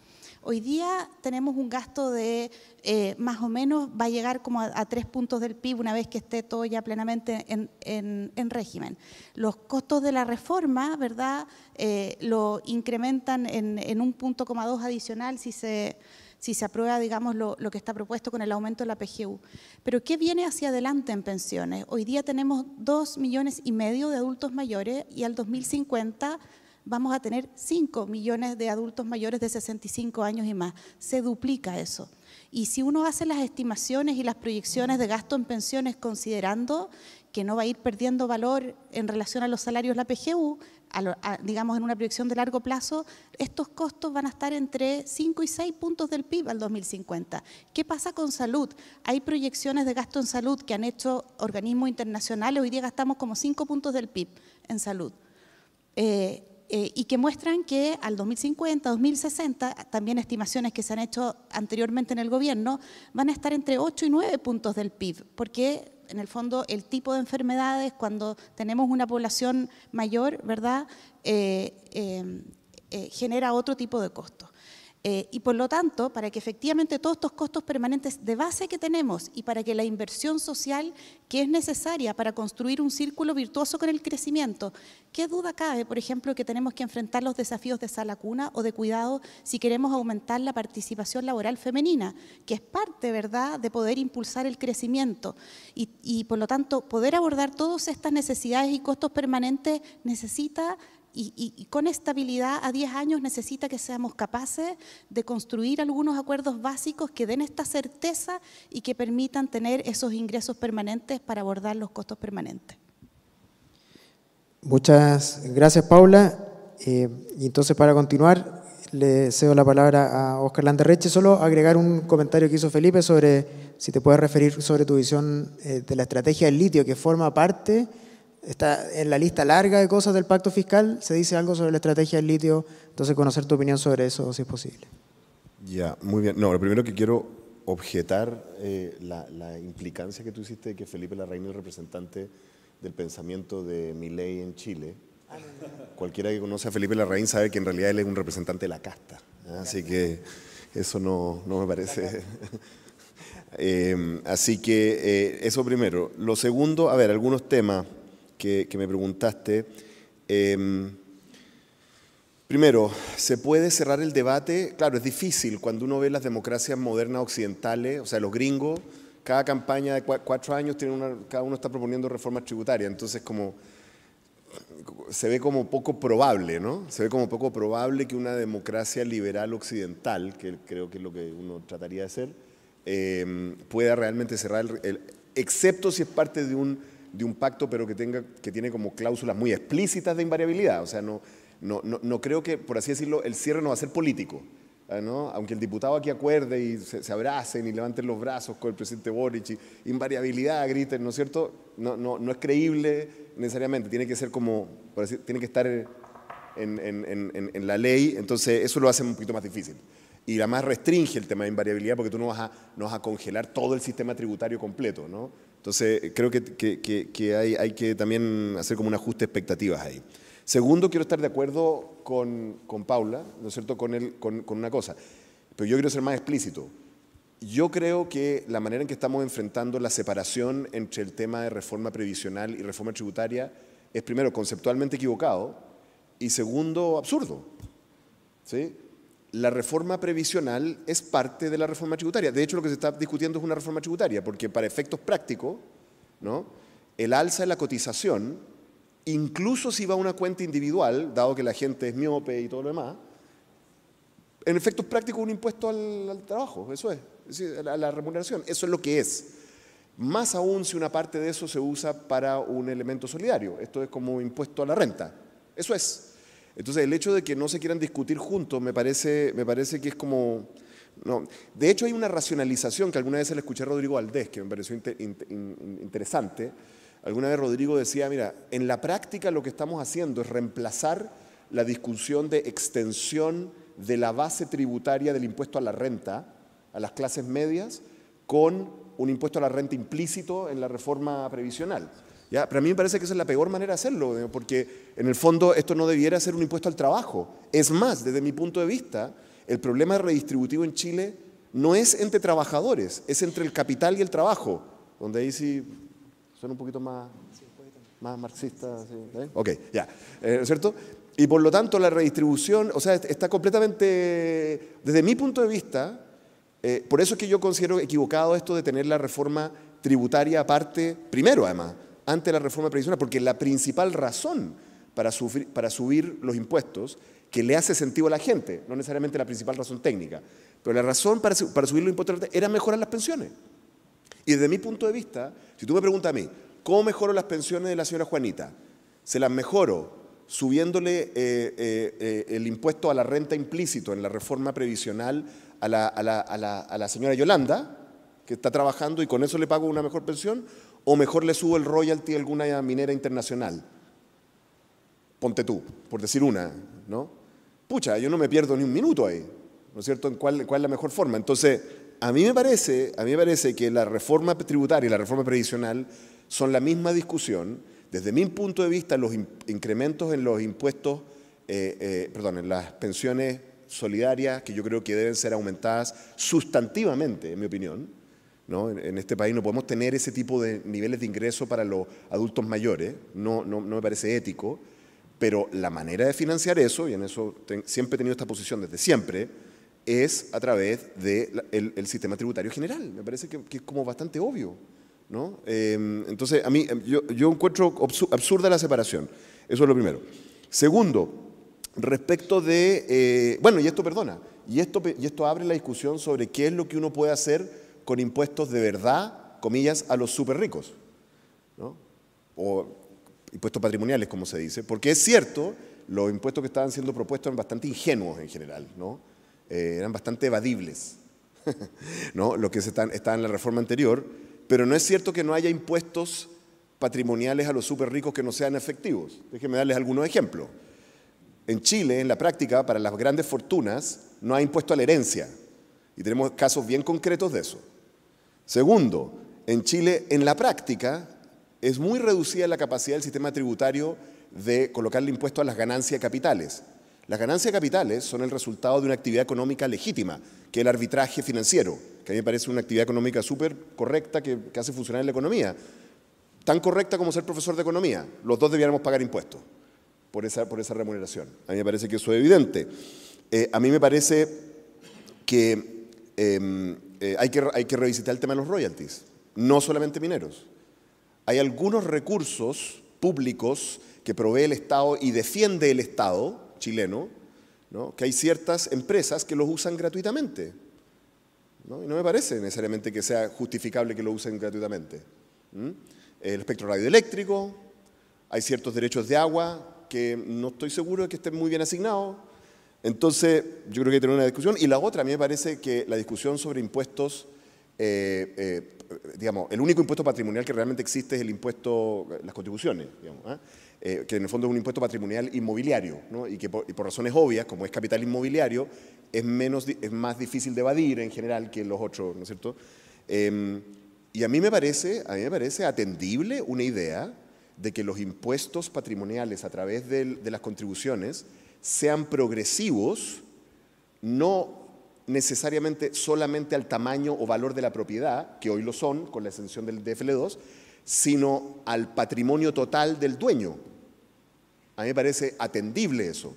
Hoy día tenemos un gasto de eh, más o menos, va a llegar como a, tres puntos del PIB una vez que esté todo ya plenamente en, régimen. Los costos de la reforma, ¿verdad?, eh, lo incrementan en, un punto coma dos adicional si se si se aprueba, digamos, lo, lo, que está propuesto con el aumento de la PGU. Pero ¿qué viene hacia adelante en pensiones? Hoy día tenemos dos millones y medio de adultos mayores y al 2050 vamos a tener 5 millones de adultos mayores de 65 años y más. Se duplica eso. Y si uno hace las estimaciones y las proyecciones de gasto en pensiones considerando que no va a ir perdiendo valor en relación a los salarios la PGU, digamos en una proyección de largo plazo, estos costos van a estar entre 5 y 6 puntos del PIB al 2050. ¿Qué pasa con salud? Hay proyecciones de gasto en salud que han hecho organismos internacionales, hoy día gastamos como 5 puntos del PIB en salud. Eh, eh, y que muestran que al 2050, 2060, también estimaciones que se han hecho anteriormente en el gobierno, van a estar entre 8 y 9 puntos del PIB, porque en el fondo el tipo de enfermedades cuando tenemos una población mayor, ¿verdad? Eh, eh, genera otro tipo de costos. Eh, y por lo tanto, para que efectivamente todos estos costos permanentes de base que tenemos y para que la inversión social que es necesaria para construir un círculo virtuoso con el crecimiento, ¿qué duda cabe, por ejemplo, que tenemos que enfrentar los desafíos de sala cuna o de cuidado si queremos aumentar la participación laboral femenina, que es parte, ¿verdad?, de poder impulsar el crecimiento. Y, y por lo tanto, poder abordar todas estas necesidades y costos permanentes necesita y, con estabilidad a 10 años necesita que seamos capaces de construir algunos acuerdos básicos que den esta certeza y que permitan tener esos ingresos permanentes para abordar los costos permanentes. Muchas gracias, Paula. Eh, y entonces, para continuar, le cedo la palabra a Oscar Landerreche. Solo agregar un comentario que hizo Felipe sobre si te puedes referir sobre tu visión eh, de la estrategia del litio, que forma parte está en la lista larga de cosas del pacto fiscal, se dice algo sobre la estrategia del litio, entonces conocer tu opinión sobre eso, si es posible. Ya, muy bien. No, lo primero que quiero objetar eh, la, implicancia que tú hiciste de que Felipe Larraín es representante del pensamiento de Milei en Chile. Cualquiera que conoce a Felipe Larraín sabe que en realidad él es un representante de la casta. ¿eh? Así que eso no, me parece... Eh, así que eso primero. Lo segundo, a ver, algunos temas que, me preguntaste. Em, primero, ¿se puede cerrar el debate? Claro, es difícil cuando uno ve las democracias modernas occidentales, o sea, los gringos, cada campaña de cuatro años, tiene cada uno está proponiendo reformas tributarias, entonces como se ve como poco probable, ¿no? Se ve como poco probable que una democracia liberal occidental, que creo que es lo que uno trataría de hacer, em, pueda realmente cerrar el, excepto si es parte de un de un pacto, pero que, tenga, que tiene como cláusulas muy explícitas de invariabilidad. O sea, no, no, creo que, por así decirlo, el cierre no va a ser político. ¿ah, Aunque el diputado aquí acuerde y se, abracen y levanten los brazos con el presidente Boric, y invariabilidad, griten, ¿no es cierto? No, es creíble necesariamente, tiene que ser como, tiene que estar en, la ley, entonces eso lo hace un poquito más difícil y además restringe el tema de invariabilidad porque tú no vas a, no vas a congelar todo el sistema tributario completo, ¿no? Entonces, creo que, hay, que también hacer como un ajuste de expectativas ahí. Segundo, quiero estar de acuerdo con, con Paula, ¿no es cierto?, con, el, con, con una cosa, pero yo quiero ser más explícito. Yo creo que la manera en que estamos enfrentando la separación entre el tema de reforma previsional y reforma tributaria es, primero, conceptualmente equivocado y, segundo, absurdo. ¿Sí? la reforma previsional es parte de la reforma tributaria. De hecho, lo que se está discutiendo es una reforma tributaria, porque para efectos prácticos, ¿no? el alza de la cotización, incluso si va a una cuenta individual, dado que la gente es miope y todo lo demás, en efectos prácticos un impuesto al, trabajo, eso es, a la remuneración, eso es lo que es. Más aún si una parte de eso se usa para un elemento solidario, esto es como impuesto a la renta, eso es. Entonces, el hecho de que no se quieran discutir juntos me parece, me parece que es como... No. De hecho, hay una racionalización que alguna vez le escuché a Rodrigo Valdés, que me pareció interesante. Alguna vez Rodrigo decía, mira, en la práctica lo que estamos haciendo es reemplazar la discusión de extensión de la base tributaria del impuesto a la renta a las clases medias con un impuesto a la renta implícito en la reforma previsional. Para mí me parece que esa es la peor manera de hacerlo, porque en el fondo esto no debiera ser un impuesto al trabajo. Es más, desde mi punto de vista, el problema redistributivo en Chile no es entre trabajadores, es entre el capital y el trabajo, donde ahí sí son un poquito más, más marxistas. Ok, ya, eh, cierto? Y por lo tanto la redistribución, o sea, está completamente, desde mi punto de vista, eh, por eso es que yo considero equivocado esto de tener la reforma tributaria aparte, primero además, ante la reforma previsional, porque la principal razón para, subir los impuestos que le hace sentido a la gente, no necesariamente la principal razón técnica, pero la razón para, subir los impuestos era mejorar las pensiones. Y desde mi punto de vista, si tú me preguntas a mí, ¿cómo mejoro las pensiones de la señora Juanita? ¿Se las mejoro subiéndole eh, eh, eh, el impuesto a la renta implícito en la reforma previsional a la, a la señora Yolanda, que está trabajando y con eso le pago una mejor pensión? o mejor le subo el royalty a alguna minera internacional. Ponte tú, por decir una, ¿no? Pucha, yo no me pierdo ni un minuto ahí, ¿no es cierto? ¿En cuál, es la mejor forma? Entonces, a mí me parece, a mí me parece que la reforma tributaria y la reforma previsional son la misma discusión. Desde mi punto de vista, los incrementos en los impuestos, eh, eh, perdón, en las pensiones solidarias, que yo creo que deben ser aumentadas sustantivamente, en mi opinión, en, este país no podemos tener ese tipo de niveles de ingreso para los adultos mayores, no, no, me parece ético, pero la manera de financiar eso, y en eso siempre he tenido esta posición desde siempre, es a través del el sistema tributario general. Me parece que, es como bastante obvio. ¿no? Em, entonces, a mí, em, yo, encuentro absurda la separación. Eso es lo primero. Segundo, respecto de, eh, bueno, y esto perdona, y esto, y esto abre la discusión sobre qué es lo que uno puede hacer con impuestos de verdad, comillas, a los súper ricos, ¿no? o impuestos patrimoniales, como se dice, porque es cierto, los impuestos que estaban siendo propuestos eran bastante ingenuos en general, ¿no? Eh, eran bastante evadibles, ¿no? lo que estaba en la reforma anterior, pero no es cierto que no haya impuestos patrimoniales a los súper ricos que no sean efectivos. Déjenme darles algunos ejemplos. En Chile, en la práctica, para las grandes fortunas, no hay impuesto a la herencia. Y tenemos casos bien concretos de eso. Segundo, en Chile, en la práctica, es muy reducida la capacidad del sistema tributario de colocarle impuesto a las ganancias capitales. Las ganancias capitales son el resultado de una actividad económica legítima, que es el arbitraje financiero, que a mí me parece una actividad económica súper correcta que, hace funcionar la economía. Tan correcta como ser profesor de economía. Los dos debiéramos pagar impuestos por esa, por esa remuneración. A mí me parece que eso es evidente. Eh, a mí me parece que... Em, eh, hay, que, revisitar el tema de los royalties, no solamente mineros. Hay algunos recursos públicos que provee el Estado y defiende el Estado chileno, que hay ciertas empresas que los usan gratuitamente. ¿no? Y no me parece necesariamente que sea justificable que lo usen gratuitamente. El espectro radioeléctrico, hay ciertos derechos de agua que no estoy seguro de que estén muy bien asignados. Entonces, yo creo que hay que tener una discusión. Y la otra, a mí me parece que la discusión sobre impuestos, eh, eh, digamos, el único impuesto patrimonial que realmente existe es el impuesto, las contribuciones, ¿ah? eh, que en el fondo es un impuesto patrimonial inmobiliario, ¿no? y que por, razones obvias, como es capital inmobiliario, es, menos, es más difícil de evadir en general que los otros, ¿no es cierto? Em, y a mí, me parece, a mí me parece atendible una idea de que los impuestos patrimoniales a través de las contribuciones sean progresivos, no necesariamente solamente al tamaño o valor de la propiedad, que hoy lo son con la exención del DFL2, sino al patrimonio total del dueño. A mí me parece atendible eso.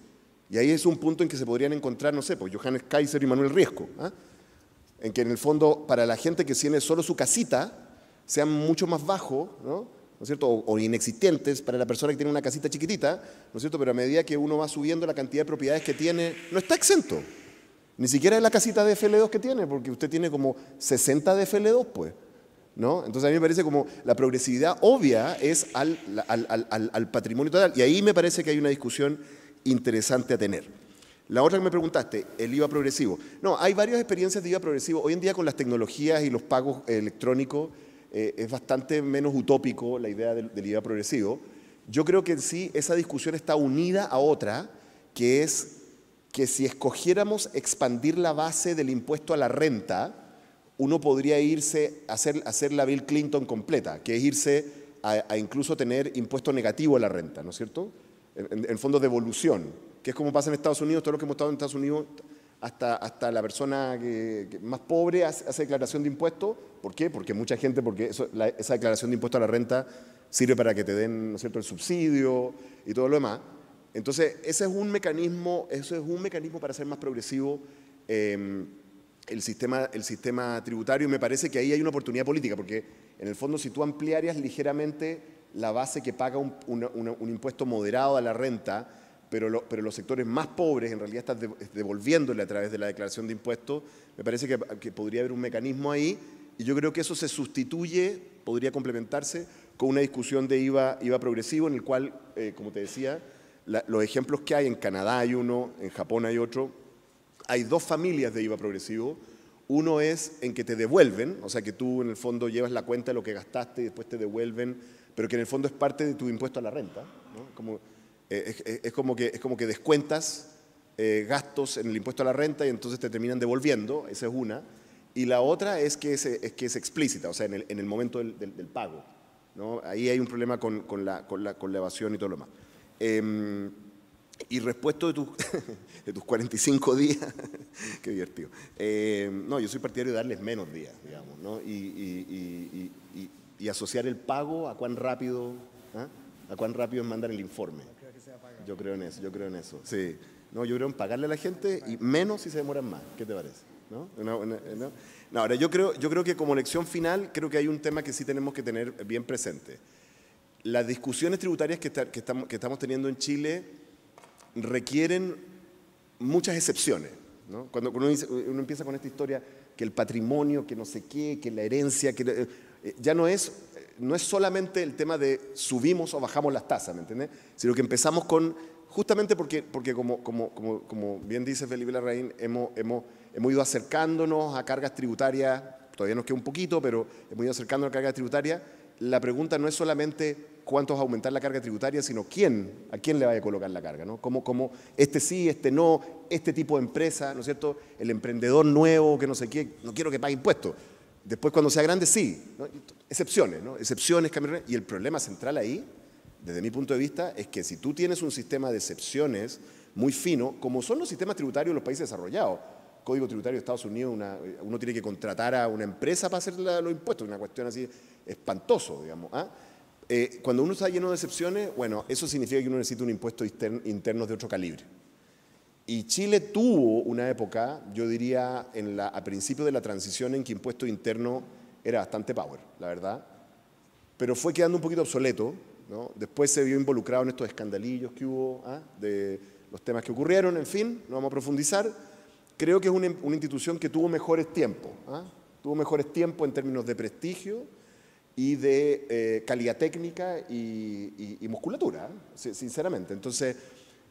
Y ahí es un punto en que se podrían encontrar, no sé, pues Johannes Kaiser y Manuel Riesco, ¿ah? en que en el fondo para la gente que tiene solo su casita, sean mucho más bajo, ¿no? ¿no es cierto? O, inexistentes para la persona que tiene una casita chiquitita, ¿no es cierto? Pero a medida que uno va subiendo la cantidad de propiedades que tiene, no está exento. Ni siquiera es la casita de FL2 que tiene, porque usted tiene como 60 de FL2, pues. ¿No? Entonces a mí me parece como la progresividad obvia es al, al patrimonio total. Y ahí me parece que hay una discusión interesante a tener. La otra que me preguntaste, el IVA progresivo. No, hay varias experiencias de IVA progresivo. Hoy en día con las tecnologías y los pagos electrónicos, eh, es bastante menos utópico la idea del, del, IVA progresivo. Yo creo que en sí esa discusión está unida a otra, que es que si escogiéramos expandir la base del impuesto a la renta, uno podría irse a hacer, hacer la Bill Clinton completa, que es irse a, incluso tener impuesto negativo a la renta, ¿no es cierto? En, en, fondo de evolución, que es como pasa en Estados Unidos, Todo lo que hemos estado en Estados Unidos hasta, hasta la persona que, más pobre hace, declaración de impuestos. ¿Por qué? Porque mucha gente, porque esa declaración de impuesto a la renta sirve para que te den ¿no es cierto? el subsidio y todo lo demás. Entonces, ese es un mecanismo, eso es un mecanismo para hacer más progresivo em, el, sistema, el sistema tributario. Y me parece que ahí hay una oportunidad política, porque en el fondo, si tú ampliarías ligeramente la base que paga un, un impuesto moderado a la renta, pero, los sectores más pobres en realidad están devolviéndole a través de la declaración de impuestos, me parece que, podría haber un mecanismo ahí y yo creo que eso se sustituye, podría complementarse con una discusión de IVA, progresivo en el cual, eh, como te decía, los ejemplos que hay, en Canadá hay uno, en Japón hay otro, hay dos familias de IVA progresivo. Uno es en que te devuelven, o sea que tú en el fondo llevas la cuenta de lo que gastaste y después te devuelven, pero que en el fondo es parte de tu impuesto a la renta. ¿no? Como, eh, es, como que, es como que descuentas eh, gastos en el impuesto a la renta y entonces te terminan devolviendo, esa es una. Y la otra es que es, que es explícita, o sea, en el, momento del, pago. ¿no? Ahí hay un problema con, la, con, evasión y todo lo más. Em, y respecto de, de, tus 45 días, qué divertido. Em, no, yo soy partidario de darles menos días, digamos, ¿no? y, asociar el pago a cuán rápido, ¿ah? a cuán rápido es mandar el informe. Yo creo en eso, yo creo en eso. Sí. No, yo creo en pagarle a la gente y menos si se demoran más. ¿Qué te parece? ¿No? Eh, ahora, yo creo, yo creo que como lección final, creo que hay un tema que sí tenemos que tener bien presente. Las discusiones tributarias que, estamos, que estamos teniendo en Chile requieren muchas excepciones. Cuando uno, empieza con esta historia que el patrimonio, que no sé qué, que la herencia, que eh, ya no es no es solamente el tema de subimos o bajamos las tasas, ¿me entiendes? Sino que empezamos con, justamente porque, como, bien dice Felipe Larraín, hemos, hemos, ido acercándonos a cargas tributarias, todavía nos queda un poquito, pero hemos ido acercándonos a cargas tributarias. La pregunta no es solamente cuánto va a aumentar la carga tributaria, sino quién, a quién le vaya a colocar la carga, ¿no? Como, como este sí, este no, este tipo de empresa, ¿no es cierto? El emprendedor nuevo que no sé qué, no quiero que pague impuestos. Después cuando sea grande, sí. Excepciones, ¿no? Excepciones, camiones... Y el problema central ahí, desde mi punto de vista, es que si tú tienes un sistema de excepciones muy fino, como son los sistemas tributarios de los países desarrollados, Código Tributario de Estados Unidos, uno tiene que contratar a una empresa para hacer los impuestos, una cuestión así espantoso, digamos. ¿ah? Eh, cuando uno está lleno de excepciones, bueno, eso significa que uno necesita un impuesto interno de otro calibre. Y Chile tuvo una época, yo diría, en la, a principio de la transición en que impuesto interno era bastante power, la verdad, pero fue quedando un poquito obsoleto. ¿no? Después se vio involucrado en estos escandalillos que hubo, ¿ah? de los temas que ocurrieron, en fin, no vamos a profundizar. Creo que es una, institución que tuvo mejores tiempos, ¿ah? tuvo mejores tiempos en términos de prestigio y de eh, calidad técnica y, musculatura, ¿eh? sinceramente. Entonces,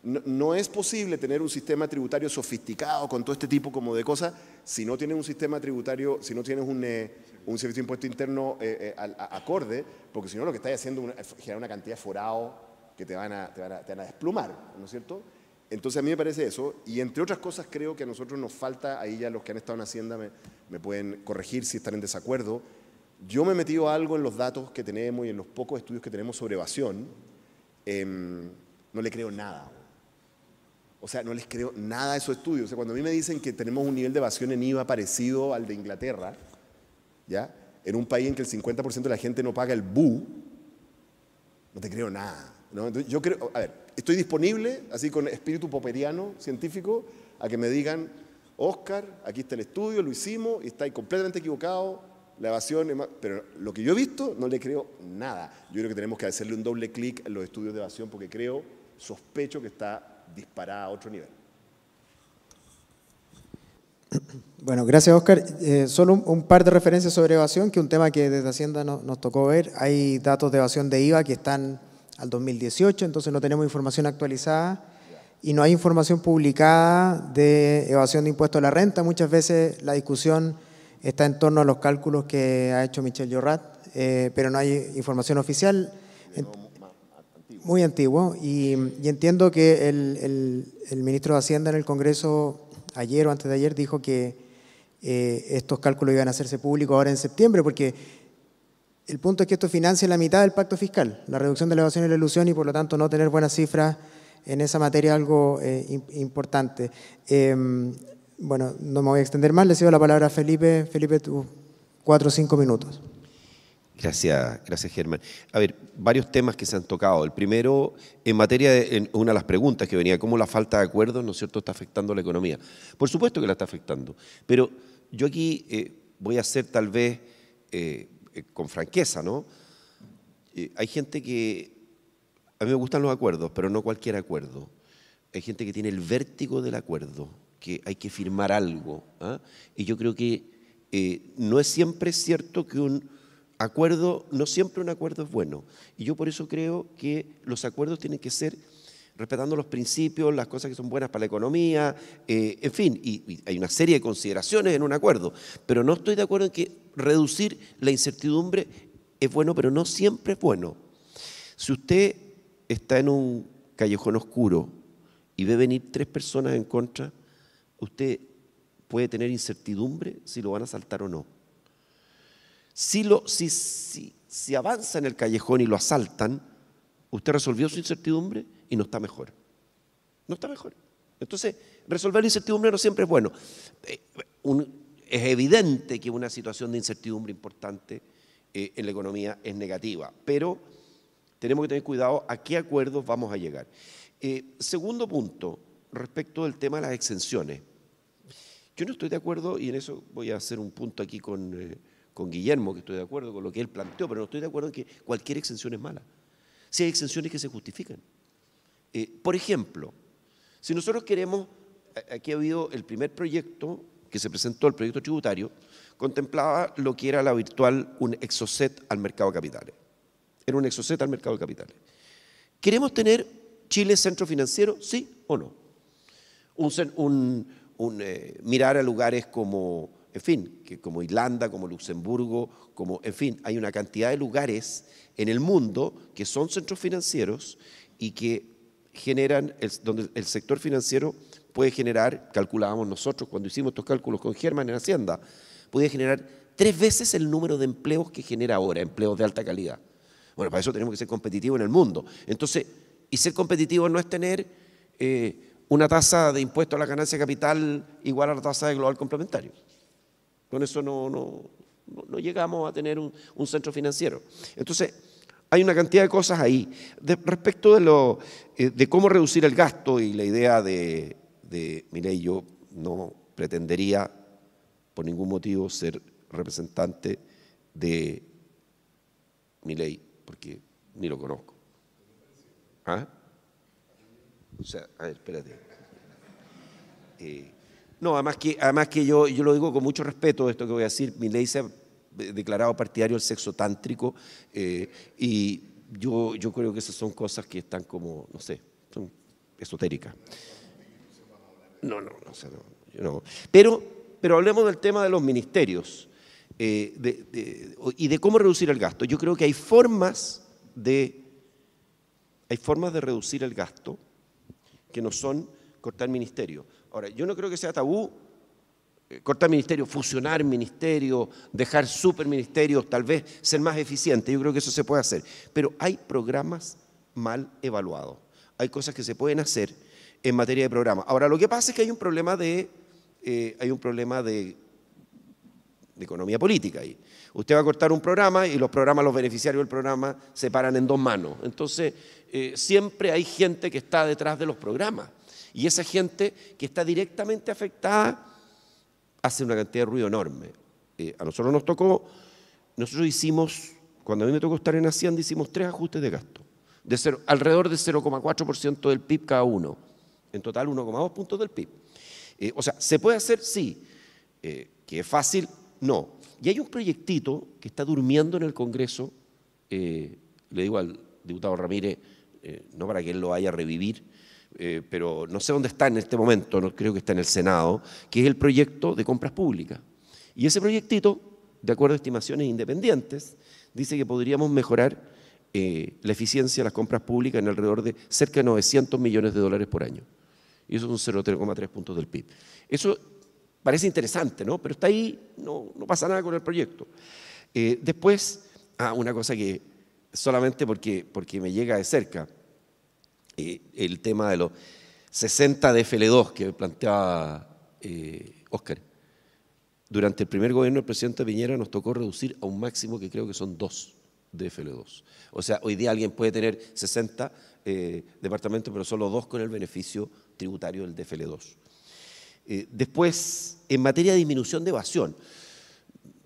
no, es posible tener un sistema tributario sofisticado con todo este tipo como de cosas si no tienes un sistema tributario, si no tienes un, eh, servicio de impuesto interno eh, eh, acorde, porque si no lo que estás haciendo es generar una cantidad de forado que te van, a, desplumar, ¿no es cierto? Entonces a mí me parece eso, y entre otras cosas creo que a nosotros nos falta, ahí ya los que han estado en Hacienda me, me pueden corregir si están en desacuerdo, yo me he metido algo en los datos que tenemos y en los pocos estudios que tenemos sobre evasión, em, no le creo nada. O sea, no les creo nada a esos estudios. O sea, cuando a mí me dicen que tenemos un nivel de evasión en IVA parecido al de Inglaterra, ¿ya? En un país en que el 50% de la gente no paga el BU, no te creo nada. yo creo, a ver, estoy disponible, así con espíritu poperiano, científico, a que me digan, Oscar, aquí está el estudio, lo hicimos, y está completamente equivocado, la evasión, pero lo que yo he visto no le creo nada. Yo creo que tenemos que hacerle un doble clic a los estudios de evasión porque creo, sospecho que está disparada a otro nivel. Bueno, gracias Oscar. Eh, solo un, par de referencias sobre evasión, que es un tema que desde Hacienda nos tocó ver. Hay datos de evasión de IVA que están al 2018, entonces no tenemos información actualizada y no hay información publicada de evasión de impuestos a la renta. Muchas veces la discusión está en torno a los cálculos que ha hecho Michel Llorat, eh, pero no hay información oficial muy antiguo y, entiendo que el, el, ministro de Hacienda en el Congreso ayer o antes de ayer dijo que eh, estos cálculos iban a hacerse públicos ahora en septiembre porque el punto es que esto financia la mitad del pacto fiscal, la reducción de la evasión y la ilusión y por lo tanto no tener buenas cifras en esa materia algo eh, importante. Em, bueno, no me voy a extender más, le cedo la palabra a Felipe. Felipe, tus cuatro o cinco minutos. Gracias, gracias Germán. A ver, varios temas que se han tocado. El primero, en materia de una de las preguntas que venía, cómo la falta de acuerdos, ¿no es cierto?, está afectando a la economía. Por supuesto que la está afectando, pero yo aquí eh, voy a hacer tal vez, eh, eh, con franqueza, ¿no? hay gente que, a mí me gustan los acuerdos, pero no cualquier acuerdo. Hay gente que tiene el vértigo del acuerdo, que hay que firmar algo. ¿ah? Y yo creo que no es siempre cierto que un acuerdo, no siempre un acuerdo es bueno. Y yo por eso creo que los acuerdos tienen que ser respetando los principios, las cosas que son buenas para la economía, eh, en fin, y, hay una serie de consideraciones en un acuerdo. Pero no estoy de acuerdo en que reducir la incertidumbre es bueno, pero no siempre es bueno. Si usted está en un callejón oscuro y ve venir tres personas en contra, usted puede tener incertidumbre si lo van a saltar o no. Si, lo, si, si, si avanza en el callejón y lo asaltan, usted resolvió su incertidumbre y no está mejor. No está mejor. Entonces, resolver la incertidumbre no siempre es bueno. Eh, es evidente que una situación de incertidumbre importante eh, en la economía es negativa, pero tenemos que tener cuidado a qué acuerdos vamos a llegar. Eh, segundo punto, respecto del tema de las exenciones. Yo no estoy de acuerdo, y en eso voy a hacer un punto aquí con con Guillermo, que estoy de acuerdo con lo que él planteó, pero no estoy de acuerdo en que cualquier exención es mala. Si hay exenciones que se justifican. Eh, por ejemplo, si nosotros queremos, aquí ha habido el primer proyecto que se presentó, el proyecto tributario, contemplaba lo que era la virtual, un exocet al mercado de capitales. Era un exocet al mercado de capitales. ¿Queremos tener Chile centro financiero, sí o no? Eh, mirar a lugares como en fin, que como Irlanda, como Luxemburgo, como, en fin, hay una cantidad de lugares en el mundo que son centros financieros y que generan, donde el sector financiero puede generar, calculábamos nosotros cuando hicimos estos cálculos con Germán en Hacienda, puede generar tres veces el número de empleos que genera ahora, empleos de alta calidad. Bueno, para eso tenemos que ser competitivos en el mundo. Entonces, y ser competitivo no es tener eh, una tasa de impuesto a la ganancia capital igual a la tasa de global complementario. Con eso no, no, llegamos a tener un, centro financiero. Entonces, hay una cantidad de cosas ahí. respecto de, lo, eh, de cómo reducir el gasto y la idea de, de Miley, yo no pretendería por ningún motivo ser representante de ley, porque ni lo conozco. ¿Ah? O sea, espérate. Eh, no, además que, yo, yo lo digo con mucho respeto esto que voy a decir. Mi ley se ha declarado partidario del sexo tántrico eh, y yo, creo que esas son cosas que están como, no sé, son esotéricas. No, no, no sé, no, Pero, hablemos del tema de los ministerios eh, y de cómo reducir el gasto. Yo creo que hay formas de, hay formas de reducir el gasto que no son cortar ministerios. Ahora, yo no creo que sea tabú eh, cortar ministerios, fusionar ministerios, dejar superministerios, tal vez ser más eficiente. Yo creo que eso se puede hacer. Pero hay programas mal evaluados. Hay cosas que se pueden hacer en materia de programas. Ahora, lo que pasa es que hay un problema de, eh, hay un problema de, economía política ahí. Usted va a cortar un programa y los programas, los beneficiarios del programa se paran en dos manos. Entonces, eh, siempre hay gente que está detrás de los programas. Y esa gente que está directamente afectada hace una cantidad de ruido enorme. Eh, a nosotros nos tocó, nosotros hicimos, cuando a mí me tocó estar en Hacienda, hicimos tres ajustes de gasto, de alrededor de 0,4% del PIB cada uno, en total 1,2 puntos del PIB. Eh, o sea, ¿se puede hacer? Sí. Eh, ¿Que es fácil? No. Y hay un proyectito que está durmiendo en el Congreso, le digo al diputado Ramírez, no para que él lo vaya a revivir, eh, pero no sé dónde está en este momento, no creo que está en el Senado, que es el proyecto de compras públicas. Y ese proyectito, de acuerdo a estimaciones independientes, dice que podríamos mejorar eh, la eficiencia de las compras públicas en alrededor de cerca de 900 millones de dólares por año. Y eso es un 0,3 puntos del PIB. Eso parece interesante, ¿no? Pero está ahí, no, pasa nada con el proyecto. Eh, después, ah, una cosa que solamente porque, porque me llega de cerca, eh, el tema de los 60 DFL2 que planteaba eh, Oscar. Durante el primer gobierno del presidente Piñera nos tocó reducir a un máximo que creo que son dos DFL2. O sea, hoy día alguien puede tener 60 eh, departamentos, pero solo dos con el beneficio tributario del DFL2. Eh, después, en materia de disminución de evasión,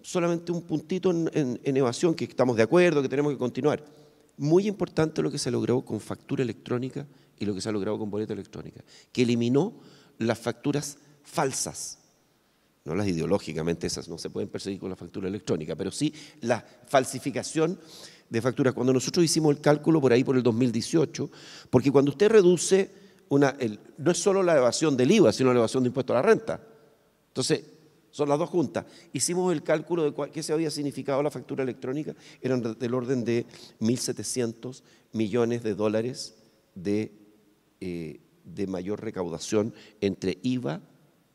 solamente un puntito en evasión que estamos de acuerdo, que tenemos que continuar muy importante lo que se logró con factura electrónica y lo que se ha logrado con boleta electrónica, que eliminó las facturas falsas, no las ideológicamente esas, no se pueden perseguir con la factura electrónica, pero sí la falsificación de facturas. Cuando nosotros hicimos el cálculo por ahí por el 2018, porque cuando usted reduce, una, no es solo la evasión del IVA, sino la evasión del impuesto a la renta. Entonces, son las dos juntas. Hicimos el cálculo de qué se había significado la factura electrónica, eran del orden de 1.700 millones de dólares de, eh, de mayor recaudación entre IVA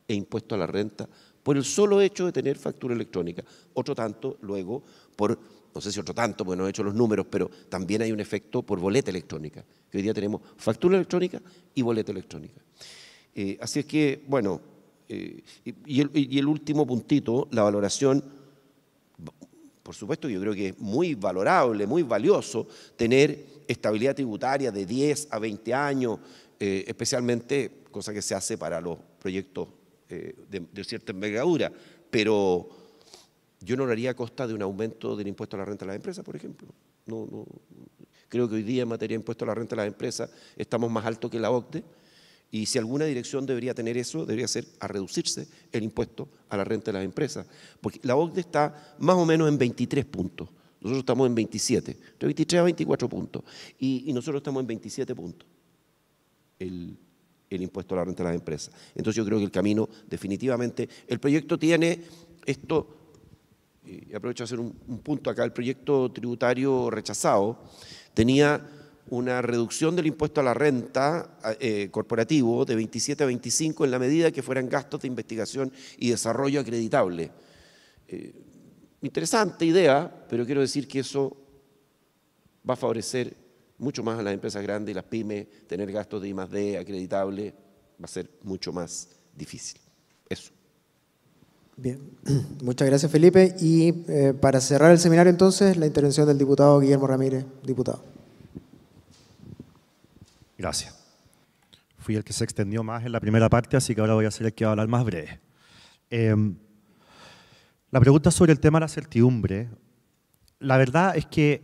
e impuesto a la renta por el solo hecho de tener factura electrónica. Otro tanto luego por, no sé si otro tanto, porque no he hecho los números, pero también hay un efecto por boleta electrónica. hoy día tenemos factura electrónica y boleta electrónica. Eh, así es que, bueno, eh, y, el, último puntito, la valoración, por supuesto yo creo que es muy valorable, muy valioso tener estabilidad tributaria de 10 a 20 años, eh, especialmente cosa que se hace para los proyectos eh, de, cierta envergadura, pero yo no lo haría a costa de un aumento del impuesto a la renta de las empresas, por ejemplo. Creo que hoy día en materia de impuesto a la renta de las empresas estamos más altos que la OCDE y si alguna dirección debería tener eso, debería ser a reducirse el impuesto a la renta de las empresas. Porque la OCDE está más o menos en 23 puntos. Nosotros estamos en 27, de 23 a 24 puntos. Y, nosotros estamos en 27 puntos, el, impuesto a la renta de las empresas. Entonces yo creo que el camino definitivamente, el proyecto tiene esto, eh, y aprovecho a hacer un punto acá, el proyecto tributario rechazado tenía una reducción del impuesto a la renta eh, corporativo de 27 a 25 en la medida que fueran gastos de investigación y desarrollo acreditable. Eh, interesante idea, pero quiero decir que eso va a favorecer mucho más a las empresas grandes y las pymes, tener gastos de I D acreditable va a ser mucho más difícil. Eso. Bien, muchas gracias Felipe. Y eh, para cerrar el seminario entonces, la intervención del diputado Guillermo Ramírez, diputado. Gracias. Fui el que se extendió más en la primera parte, así que ahora voy a ser el que va a hablar más breve. Em, la pregunta sobre el tema de la certidumbre. La verdad es que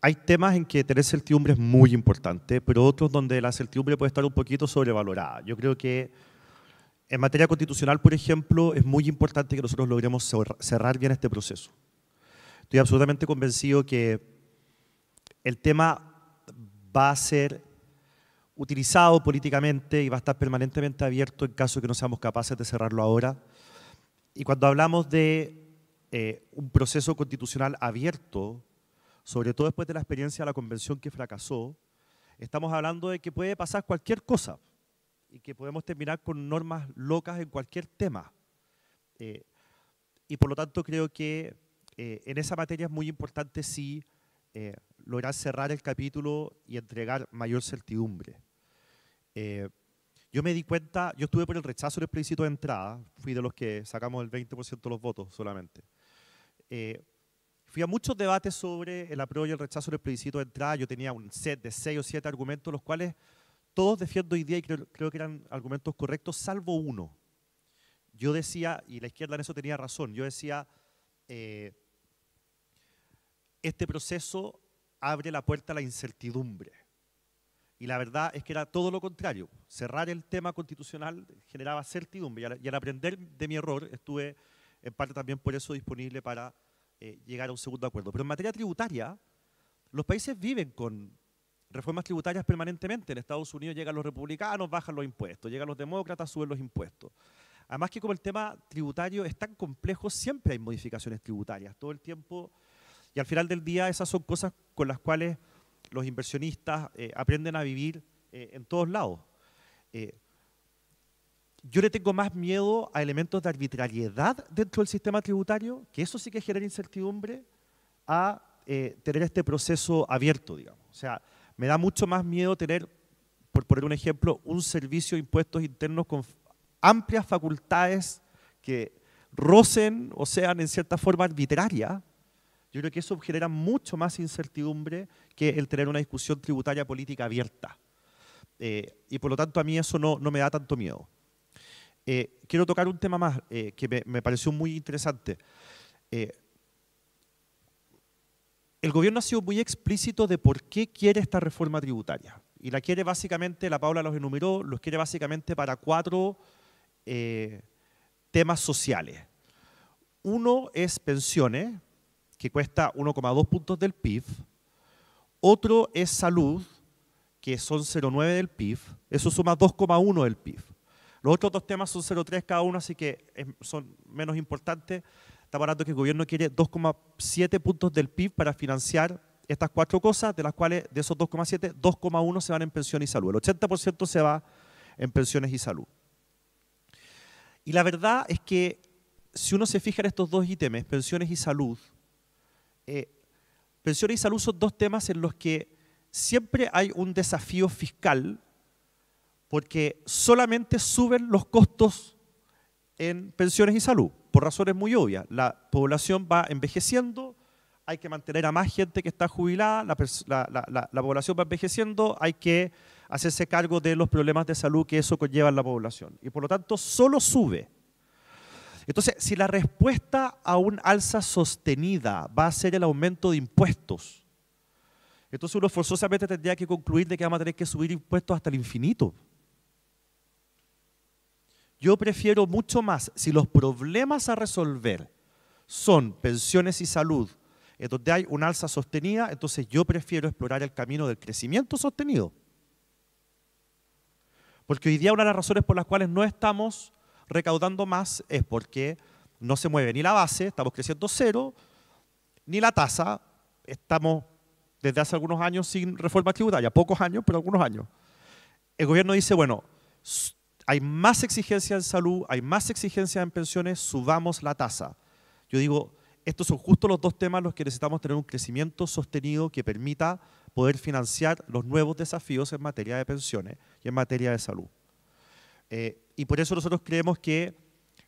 hay temas en que tener certidumbre es muy importante, pero otros donde la certidumbre puede estar un poquito sobrevalorada. Yo creo que en materia constitucional, por ejemplo, es muy importante que nosotros logremos cerrar bien este proceso. Estoy absolutamente convencido que el tema va a ser utilizado políticamente y va a estar permanentemente abierto en caso de que no seamos capaces de cerrarlo ahora. Y cuando hablamos de eh, un proceso constitucional abierto, sobre todo después de la experiencia de la convención que fracasó, estamos hablando de que puede pasar cualquier cosa y que podemos terminar con normas locas en cualquier tema. Eh, y por lo tanto creo que eh, en esa materia es muy importante sí lograr cerrar el capítulo y entregar mayor certidumbre. Eh, yo me di cuenta, yo estuve por el rechazo del plebiscito de entrada, fui de los que sacamos el 20% de los votos solamente. Eh, fui a muchos debates sobre el apruebo y el rechazo del plebiscito de entrada, yo tenía un set de seis o siete argumentos, los cuales todos defiendo hoy día y creo, que eran argumentos correctos, salvo uno. Yo decía, y la izquierda en eso tenía razón, yo decía, eh, este proceso abre la puerta a la incertidumbre. Y la verdad es que era todo lo contrario. Cerrar el tema constitucional generaba certidumbre. Y al, aprender de mi error, estuve en parte también por eso disponible para eh, llegar a un segundo acuerdo. Pero en materia tributaria, los países viven con reformas tributarias permanentemente. En Estados Unidos llegan los republicanos, bajan los impuestos. Llegan los demócratas, suben los impuestos. Además que como el tema tributario es tan complejo, siempre hay modificaciones tributarias todo el tiempo. Y al final del día esas son cosas con las cuales los inversionistas eh, aprenden a vivir eh, en todos lados. Eh, yo le tengo más miedo a elementos de arbitrariedad dentro del sistema tributario, que eso sí que genera incertidumbre, a tener este proceso abierto, digamos. O sea, me da mucho más miedo tener, por poner un ejemplo, un servicio de impuestos internos con amplias facultades que rocen o sean en cierta forma arbitraria. Yo creo que eso genera mucho más incertidumbre que el tener una discusión tributaria política abierta. Eh, y por lo tanto a mí eso no, me da tanto miedo. Eh, quiero tocar un tema más eh, que me, me, pareció muy interesante. el gobierno ha sido muy explícito de por qué quiere esta reforma tributaria. Y la quiere básicamente, la Paula los enumeró, los quiere básicamente para cuatro temas sociales. Uno es pensiones, que cuesta 1,2 puntos del PIB. Otro es salud, que son 0,9 del PIB. Eso suma 2,1 del PIB. Los otros dos temas son 0,3 cada uno, así que son menos importantes. Estamos hablando que el gobierno quiere 2,7 puntos del PIB para financiar estas cuatro cosas, de las cuales de esos 2,7, 2,1 se van en pensión y salud. El 80% se va en pensiones y salud. Y la verdad es que si uno se fija en estos dos ítems, pensiones y salud, Pensiones y salud son dos temas en los que siempre hay un desafío fiscal porque solamente suben los costos en pensiones y salud, por razones muy obvias. La población va envejeciendo, hay que mantener a más gente que está jubilada, la, la población va envejeciendo, hay que hacerse cargo de los problemas de salud que eso conlleva en la población. Y por lo tanto, solo sube entonces, si la respuesta a un alza sostenida va a ser el aumento de impuestos, entonces uno forzosamente tendría que concluir de que vamos a tener que subir impuestos hasta el infinito. Yo prefiero mucho más, si los problemas a resolver son pensiones y salud, donde hay un alza sostenida, entonces yo prefiero explorar el camino del crecimiento sostenido. Porque hoy día una de las razones por las cuales no estamos recaudando más es porque no se mueve ni la base, estamos creciendo cero, ni la tasa, estamos desde hace algunos años sin reforma tributaria, pocos años, pero algunos años. El gobierno dice, bueno, hay más exigencias en salud, hay más exigencias en pensiones, subamos la tasa. Yo digo, estos son justo los dos temas en los que necesitamos tener un crecimiento sostenido que permita poder financiar los nuevos desafíos en materia de pensiones y en materia de salud. Eh, y por eso nosotros creemos que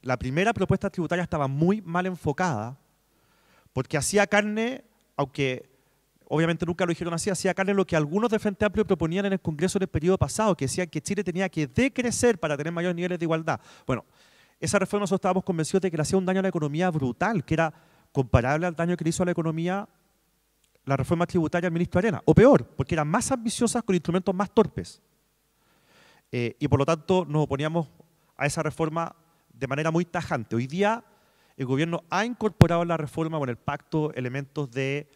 la primera propuesta tributaria estaba muy mal enfocada, porque hacía carne, aunque obviamente nunca lo dijeron así, hacía carne lo que algunos de Frente Amplio proponían en el Congreso en el periodo pasado, que decían que Chile tenía que decrecer para tener mayores niveles de igualdad. Bueno, esa reforma nosotros estábamos convencidos de que le hacía un daño a la economía brutal, que era comparable al daño que le hizo a la economía la reforma tributaria del ministro Arena, o peor, porque era más ambiciosa con instrumentos más torpes. Eh, y por lo tanto nos oponíamos a esa reforma de manera muy tajante. Hoy día el gobierno ha incorporado en la reforma con el pacto elementos de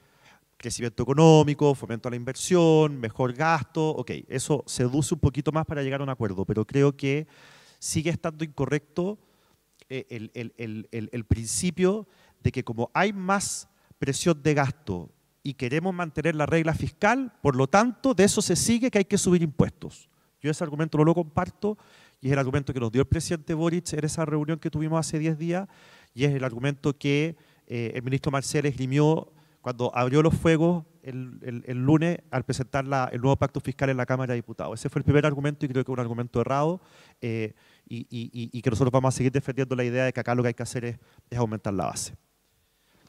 crecimiento económico, fomento a la inversión, mejor gasto, ok, eso seduce un poquito más para llegar a un acuerdo, pero creo que sigue estando incorrecto eh, el, el principio de que como hay más presión de gasto y queremos mantener la regla fiscal, por lo tanto, de eso se sigue que hay que subir impuestos. Yo ese argumento no lo comparto y es el argumento que nos dio el presidente Boric en esa reunión que tuvimos hace 10 días y es el argumento que eh, el ministro Marcel esgrimió cuando abrió los fuegos el, lunes al presentar el nuevo pacto fiscal en la Cámara de Diputados. Ese fue el primer argumento y creo que un argumento errado eh, y, que nosotros vamos a seguir defendiendo la idea de que acá lo que hay que hacer es, aumentar la base.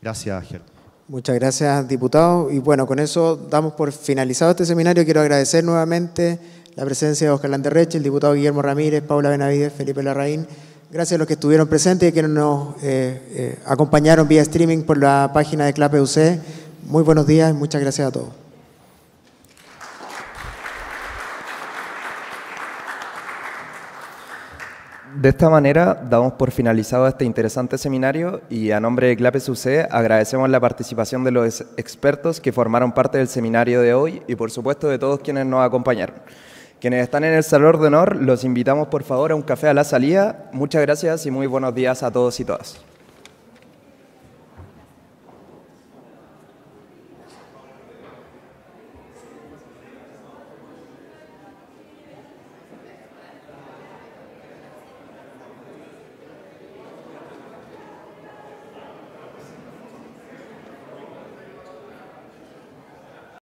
Gracias, Ángel. Muchas gracias, diputado. Y bueno, con eso damos por finalizado este seminario. Quiero agradecer nuevamente la presencia de Oscar Landerreche, el diputado Guillermo Ramírez, Paula Benavides, Felipe Larraín. Gracias a los que estuvieron presentes y que nos eh, eh, acompañaron vía streaming por la página de clape UC. Muy buenos días y muchas gracias a todos. De esta manera damos por finalizado este interesante seminario y a nombre de clape UC agradecemos la participación de los expertos que formaron parte del seminario de hoy y por supuesto de todos quienes nos acompañaron. Quienes están en el Salón de Honor, los invitamos por favor a un café a la salida. Muchas gracias y muy buenos días a todos y todas.